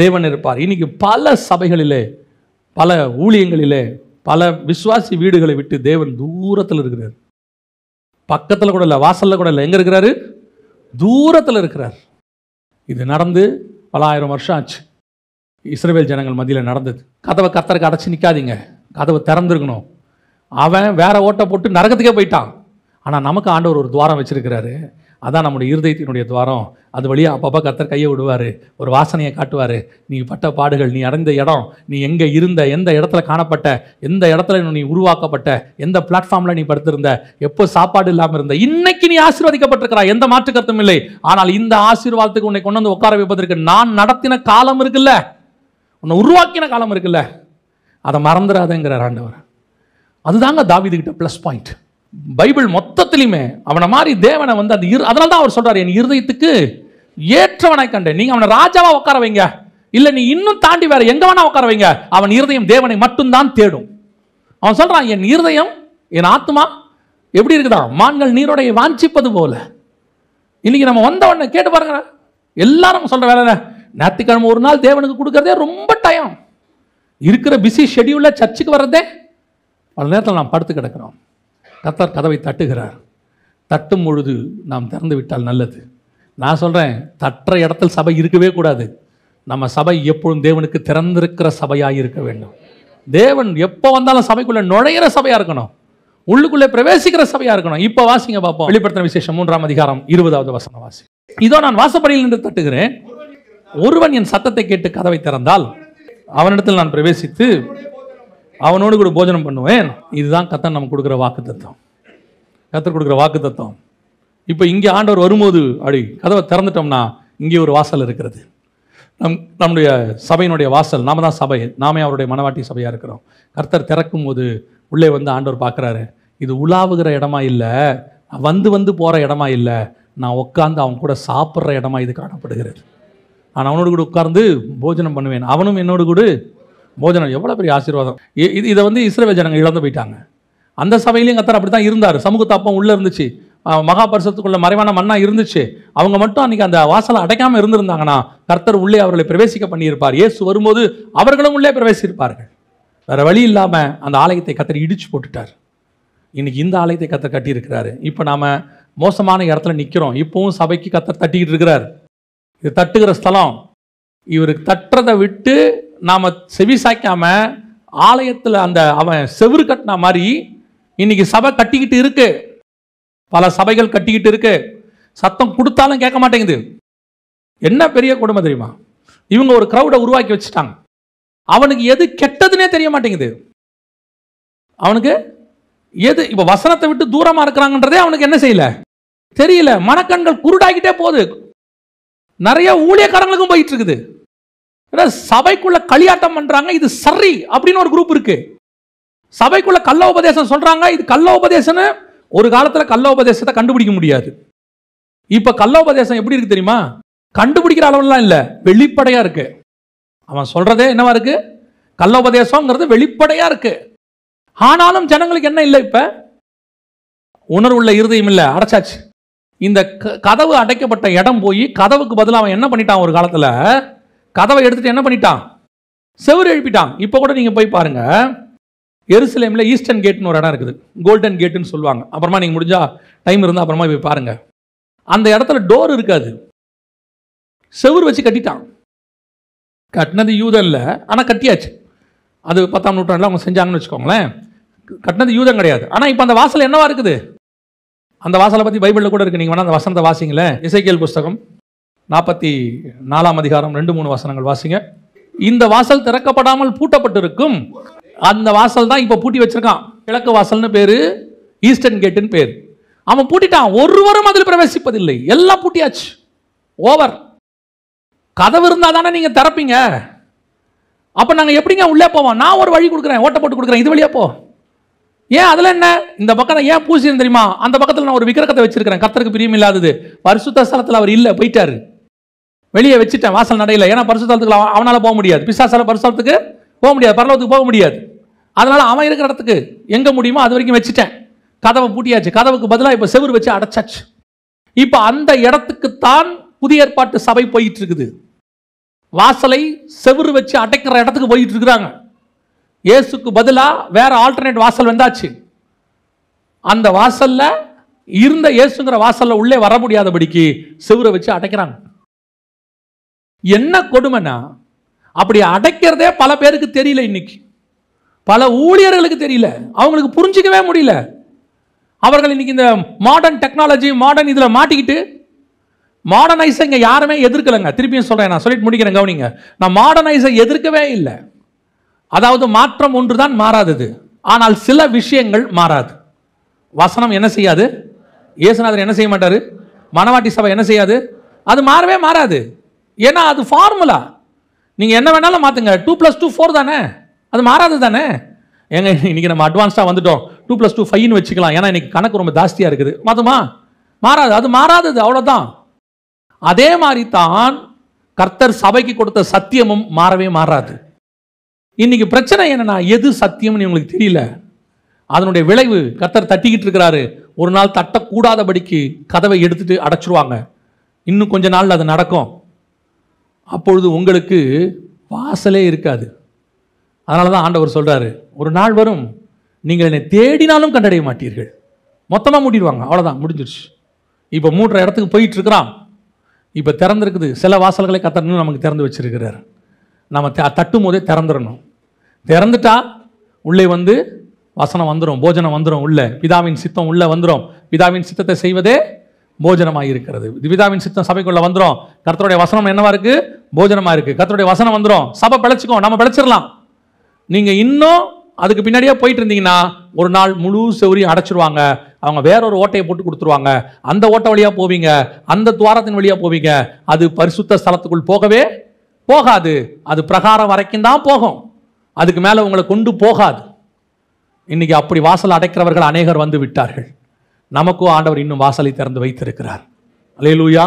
தேவன் இருப்பார் இன்றைக்கி பல சபைகளிலே பல ஊழியங்களிலே பல விஸ்வாசி வீடுகளை விட்டு தேவன் தூரத்தில் இருக்கிறார் பக்கத்தில் கூட இல்லை வாசலில் கூட இல்லை எங்கே இருக்கிறாரு தூரத்தில் இருக்கிறார் இது நடந்து பல ஆயிரம் வருஷம் ஆச்சு இஸ்ரேல் ஜனங்கள் மத்தியில் நடந்தது கதவை கத்தருக்கு அடைச்சி நிற்காதீங்க கதவை திறந்துருக்கணும் அவன் வேற ஓட்டை போட்டு நரகத்துக்கே போயிட்டான் ஆனால் நமக்கு ஆண்டவர் ஒரு துவாரம் வச்சுருக்கிறாரு அதான் நம்முடைய இருதயத்தினுடைய துவாரம் அது வழியாக அப்பப்போ கத்தர் கையை விடுவார் ஒரு வாசனையை காட்டுவார் நீ பட்ட பாடுகள் நீ அடைந்த இடம் நீ எங்கே இருந்த எந்த இடத்துல காணப்பட்ட எந்த இடத்துல நீ உருவாக்கப்பட்ட எந்த பிளாட்ஃபார்மில் நீ படுத்திருந்த எப்போ சாப்பாடு இல்லாமல் இருந்த இன்னைக்கு நீ ஆசீர்வதிக்கப்பட்டிருக்கிறா எந்த மாற்று கருத்தும் இல்லை ஆனால் இந்த ஆசீர்வாதத்துக்கு உன்னை கொண்டு வந்து உட்கார வைப்பதற்கு நான் நடத்தின காலம் இருக்குல்ல உன்னை உருவாக்கின காலம் இருக்குல்ல அதை மறந்துடாதேங்கிற ஆண்டவர் அதுதாங்க தாவிதுகிட்ட ப்ளஸ் பாயிண்ட் பைபிள் மொத்த உலகத்திலையுமே அவனை மாதிரி தேவனை வந்து அந்த இரு அதனால தான் அவர் சொல்கிறார் என் இருதயத்துக்கு ஏற்றவனை கண்டு நீங்கள் அவனை ராஜாவாக உட்கார வைங்க இல்லை நீ இன்னும் தாண்டி வேற எங்கே வேணா உட்கார வைங்க அவன் இருதயம் தேவனை மட்டும்தான் தேடும் அவன் சொல்கிறான் என் இருதயம் என் ஆத்மா எப்படி இருக்குதா மான்கள் நீரோடைய வாஞ்சிப்பது போல இன்னைக்கு நம்ம வந்த உடனே கேட்டு பாருங்க எல்லாரும் சொல்ற வேலை ஞாயிற்றுக்கிழமை ஒரு நாள் தேவனுக்கு கொடுக்கறதே ரொம்ப டைம் இருக்கிற பிஸி ஷெடியூலில் சர்ச்சுக்கு வர்றதே பல நேரத்தில் நான் படுத்து கிடக்கிறோம் கத்தர் கதவை தட்டுகிறார் தட்டும் பொழுது நாம் திறந்து விட்டால் நல்லது நான் சொல்கிறேன் தற்ற இடத்தில் சபை இருக்கவே கூடாது நம்ம சபை எப்பொழுதும் தேவனுக்கு திறந்திருக்கிற சபையாக இருக்க வேண்டும் தேவன் எப்போ வந்தாலும் சபைக்குள்ளே நுழையிற சபையாக இருக்கணும் உள்ளுக்குள்ளே பிரவேசிக்கிற சபையாக இருக்கணும் இப்போ வாசிங்க பார்ப்போம் வெளிப்படுத்தின விசேஷம் மூன்றாம் அதிகாரம் இருபதாவது வசன வாசி இதோ நான் வாசப்படியில் நின்று தட்டுகிறேன் ஒருவன் என் சத்தத்தை கேட்டு கதவை திறந்தால் அவனிடத்தில் நான் பிரவேசித்து அவனோடு கூட போஜனம் பண்ணுவேன் இதுதான் கத்தன் நம்ம கொடுக்குற வாக்கு தத்துவம் கத்தர் கொடுக்குற வாக்கு தத்துவம் இப்போ இங்கே ஆண்டவர் வரும்போது அப்படி கதவை திறந்துட்டோம்னா இங்கே ஒரு வாசல் இருக்கிறது நம் நம்முடைய சபையினுடைய வாசல் நாம தான் சபை நாமே அவருடைய மனவாட்டி சபையாக இருக்கிறோம் கர்த்தர் திறக்கும் போது உள்ளே வந்து ஆண்டவர் பார்க்குறாரு இது உலாவுகிற இடமா இல்லை வந்து வந்து போகிற இடமா இல்லை நான் உட்காந்து அவன் கூட சாப்பிட்ற இடமா இது காணப்படுகிறது நான் அவனோடு கூட உட்கார்ந்து போஜனம் பண்ணுவேன் அவனும் என்னோடு கூட போஜனம் எவ்வளோ பெரிய ஆசீர்வாதம் இது இதை வந்து இஸ்ரேல் ஜனங்கள் இழந்து போயிட்டாங்க அந்த சபையிலையும் கத்தர் அப்படி தான் இருந்தார் சமூகத்தை உள்ளே இருந்துச்சு மகாபரிசத்துக்குள்ள மறைவான மண்ணாக இருந்துச்சு அவங்க மட்டும் அன்றைக்கி அந்த வாசலை அடைக்காமல் இருந்திருந்தாங்கன்னா கர்த்தர் உள்ளே அவர்களை பிரவேசிக்க பண்ணியிருப்பார் இயேசு வரும்போது அவர்களும் உள்ளே பிரவேசிப்பார்கள் வேறு வழி இல்லாமல் அந்த ஆலயத்தை கத்தர் இடித்து போட்டுட்டார் இன்றைக்கி இந்த ஆலயத்தை கத்தர் கட்டியிருக்கிறாரு இப்போ நாம் மோசமான இடத்துல நிற்கிறோம் இப்போவும் சபைக்கு கத்தர் தட்டிக்கிட்டு இருக்கிறார் இது தட்டுகிற ஸ்தலம் இவருக்கு தட்டுறதை விட்டு நாம் செவி சாய்க்காம ஆலயத்தில் அந்த அவன் செவுறு கட்டின மாதிரி இன்னைக்கு சபை கட்டிக்கிட்டு இருக்கு பல சபைகள் கட்டிக்கிட்டு இருக்கு சத்தம் கொடுத்தாலும் கேட்க மாட்டேங்குது என்ன பெரிய குடும்பம் தெரியுமா இவங்க ஒரு க்ரௌடை உருவாக்கி வச்சுட்டாங்க அவனுக்கு எது கெட்டதுன்னே தெரிய மாட்டேங்குது அவனுக்கு எது இப்போ வசனத்தை விட்டு தூரமாக இருக்கிறாங்கன்றதே அவனுக்கு என்ன செய்யல தெரியல மனக்கண்கள் குருடாகிட்டே போகுது நிறைய ஊழியக்காரங்களுக்கும் போயிட்டு இருக்குது சபைக்குள்ள களியாட்டம் பண்றாங்க இது சரி அப்படின்னு ஒரு குரூப் இருக்கு சபைக்குள்ள கள்ள உபதேசம் சொல்றாங்க இது கள்ள உபதேசம்னு ஒரு காலத்தில் கள்ள உபதேசத்தை கண்டுபிடிக்க முடியாது இப்ப கள்ள உபதேசம் எப்படி இருக்கு தெரியுமா கண்டுபிடிக்கிற அளவுலாம் இல்லை வெளிப்படையா இருக்கு அவன் சொல்றதே என்னவா இருக்கு கள்ள உபதேசங்கிறது வெளிப்படையா இருக்கு ஆனாலும் ஜனங்களுக்கு என்ன இல்லை இப்ப உணர்வுள்ள இருதயம் இல்லை அடைச்சாச்சு இந்த கதவு அடைக்கப்பட்ட இடம் போய் கதவுக்கு பதிலாக அவன் என்ன பண்ணிட்டான் ஒரு காலத்தில் கதவை எடுத்துகிட்டு என்ன பண்ணிட்டான் செவரு எழுப்பிட்டான் இப்போ கூட நீங்கள் போய் பாருங்கள் எருசலேமில் ஈஸ்டர்ன் கேட்னு ஒரு இடம் இருக்குது கோல்டன் கேட்டுன்னு சொல்லுவாங்க அப்புறமா நீங்கள் முடிஞ்சால் டைம் இருந்தால் அப்புறமா போய் பாருங்கள் அந்த இடத்துல டோர் இருக்காது செவுர் வச்சு கட்டிட்டான் கட்டினது யூதம் இல்லை ஆனால் கட்டியாச்சு அது பத்தாம் நூற்றாண்டில் அவங்க செஞ்சாங்கன்னு வச்சுக்கோங்களேன் கட்டினது யூதம் கிடையாது ஆனால் இப்போ அந்த வாசல் என்னவா இருக்குது அந்த வாசலை பற்றி பைபிளில் கூட இருக்கு நீங்கள் வேணால் அந்த வசந்த வாசிங்களேன் இசைக்கியல் புஸ்தகம் நாற்பத்தி நாலாம் அதிகாரம் ரெண்டு மூணு வசனங்கள் வாசிங்க இந்த வாசல் திறக்கப்படாமல் பூட்டப்பட்டிருக்கும் அந்த வாசல் தான் இப்போ பூட்டி வச்சிருக்கான் கிழக்கு வாசல்னு பேர் ஈஸ்டர்ன் கேட்டுன்னு பேர் அவன் பூட்டிட்டான் ஒருவரும் அதில் பிரவேசிப்பதில்லை எல்லாம் பூட்டியாச்சு ஓவர் கதவு இருந்தால் தானே நீங்கள் திறப்பீங்க அப்போ நாங்கள் எப்படிங்க உள்ளே போவோம் நான் ஒரு வழி கொடுக்குறேன் ஓட்ட போட்டு கொடுக்குறேன் இது வழியாக போ ஏன் அதில் என்ன இந்த பக்கம் ஏன் பூசினு தெரியுமா அந்த பக்கத்தில் நான் ஒரு விக்கிரகத்தை வச்சிருக்கிறேன் கத்தருக்கு பிரியம் இல்லாதது பரிசுத்த ஸ்தலத்தில் அவர் இல்லை போயிட்டாரு வெளியே வச்சுட்டேன் வாசல் நடையில் ஏன்னா பரிசுத்தலத்துக்கு அவனால் போக முடியாது பிசாசால பரிசுத்தலத்துக்கு போக முடியாது பரலோகத்துக்கு போக முடியாது அதனால் அவன் இருக்கிற இடத்துக்கு எங்கே முடியுமோ அது வரைக்கும் வச்சுட்டேன் கதவை பூட்டியாச்சு கதவுக்கு பதிலாக இப்போ செவுர் வச்சு அடைச்சாச்சு இப்போ அந்த இடத்துக்கு தான் புதிய ஏற்பாட்டு சபை போயிட்டு இருக்குது வாசலை செவுறு வச்சு அடைக்கிற இடத்துக்கு போயிட்டு இருக்கிறாங்க இயேசுக்கு பதிலாக வேறு ஆல்டர்னேட் வாசல் வந்தாச்சு அந்த வாசலில் இருந்த இயேசுங்கிற வாசலில் உள்ளே வர முடியாதபடிக்கு செவரை வச்சு அடைக்கிறாங்க என்ன கொடுமைனா அப்படி அடைக்கிறதே பல பேருக்கு தெரியல இன்னைக்கு பல ஊழியர்களுக்கு தெரியல அவங்களுக்கு புரிஞ்சிக்கவே முடியல அவர்கள் இன்னைக்கு இந்த மாடர்ன் டெக்னாலஜி மாடர்ன் இதில் மாட்டிக்கிட்டு மாடர்னைஸை இங்கே யாருமே எதிர்க்கலைங்க திருப்பியும் சொல்கிறேன் நான் சொல்லிட்டு முடிக்கிறேன் கவனிங்க நான் மாடர்னைஸை எதிர்க்கவே இல்லை அதாவது மாற்றம் ஒன்றுதான் மாறாதது ஆனால் சில விஷயங்கள் மாறாது வசனம் என்ன செய்யாது இயேசுநாதர் என்ன செய்ய மாட்டார் மணவாட்டி சபை என்ன செய்யாது அது மாறவே மாறாது ஏன்னா அது ஃபார்முலா நீங்கள் என்ன வேணாலும் மாற்றுங்க டூ ப்ளஸ் டூ ஃபோர் தானே அது மாறாது தானே ஏங்க இன்றைக்கி நம்ம அட்வான்ஸ்டாக வந்துட்டோம் டூ ப்ளஸ் டூ ஃபைவ்னு வச்சுக்கலாம் ஏன்னா இன்றைக்கி கணக்கு ரொம்ப ஜாஸ்தியாக இருக்குது மாத்துமா மாறாது அது மாறாதது அவ்வளோதான் அதே மாதிரி தான் கர்த்தர் சபைக்கு கொடுத்த சத்தியமும் மாறவே மாறாது இன்றைக்கி பிரச்சனை என்னென்னா எது சத்தியம்னு உங்களுக்கு தெரியல அதனுடைய விளைவு கத்தர் தட்டிக்கிட்டு இருக்கிறாரு ஒரு நாள் தட்டக்கூடாதபடிக்கு கதவை எடுத்துட்டு அடைச்சிருவாங்க இன்னும் கொஞ்ச நாளில் அது நடக்கும் அப்பொழுது உங்களுக்கு வாசலே இருக்காது அதனால தான் ஆண்டவர் சொல்கிறாரு ஒரு நாள் வரும் நீங்கள் என்னை தேடினாலும் கண்டடைய மாட்டீர்கள் மொத்தமாக மூடிடுவாங்க அவ்வளோதான் முடிஞ்சிருச்சு இப்போ மூன்ற இடத்துக்கு போயிட்டுருக்கிறான் இப்போ திறந்துருக்குது சில வாசல்களை கத்தணும்னு நமக்கு திறந்து வச்சிருக்கிறார் நம்ம தட்டும் போதே திறந்துடணும் திறந்துட்டா உள்ளே வந்து வசனம் வந்துடும் போஜனம் வந்துடும் உள்ளே பிதாவின் சித்தம் உள்ளே வந்துடும் பிதாவின் சித்தத்தை செய்வதே போஜனமாக இருக்கிறது பிதாவின் சித்தம் சபைக்குள்ளே வந்துடும் கர்த்தருடைய வசனம் என்னவா இருக்குது போஜனமாக இருக்குது கர்த்தருடைய வசனம் வந்துடும் சபை பிழைச்சிக்கோ நம்ம பிழைச்சிடலாம் நீங்கள் இன்னும் அதுக்கு பின்னாடியே போயிட்டு இருந்தீங்கன்னா ஒரு நாள் முழு செவரியும் அடைச்சிருவாங்க அவங்க வேற ஒரு ஓட்டையை போட்டு கொடுத்துருவாங்க அந்த ஓட்டை வழியாக போவீங்க அந்த துவாரத்தின் வழியாக போவீங்க அது பரிசுத்த ஸ்தலத்துக்குள் போகவே போகாது அது பிரகாரம் வரைக்கும் தான் போகும் அதுக்கு மேலே உங்களை கொண்டு போகாது இன்றைக்கி அப்படி வாசல் அடைக்கிறவர்கள் அநேகர் வந்து விட்டார்கள் நமக்கும் ஆண்டவர் இன்னும் வாசலை திறந்து வைத்திருக்கிறார் அலே லூயா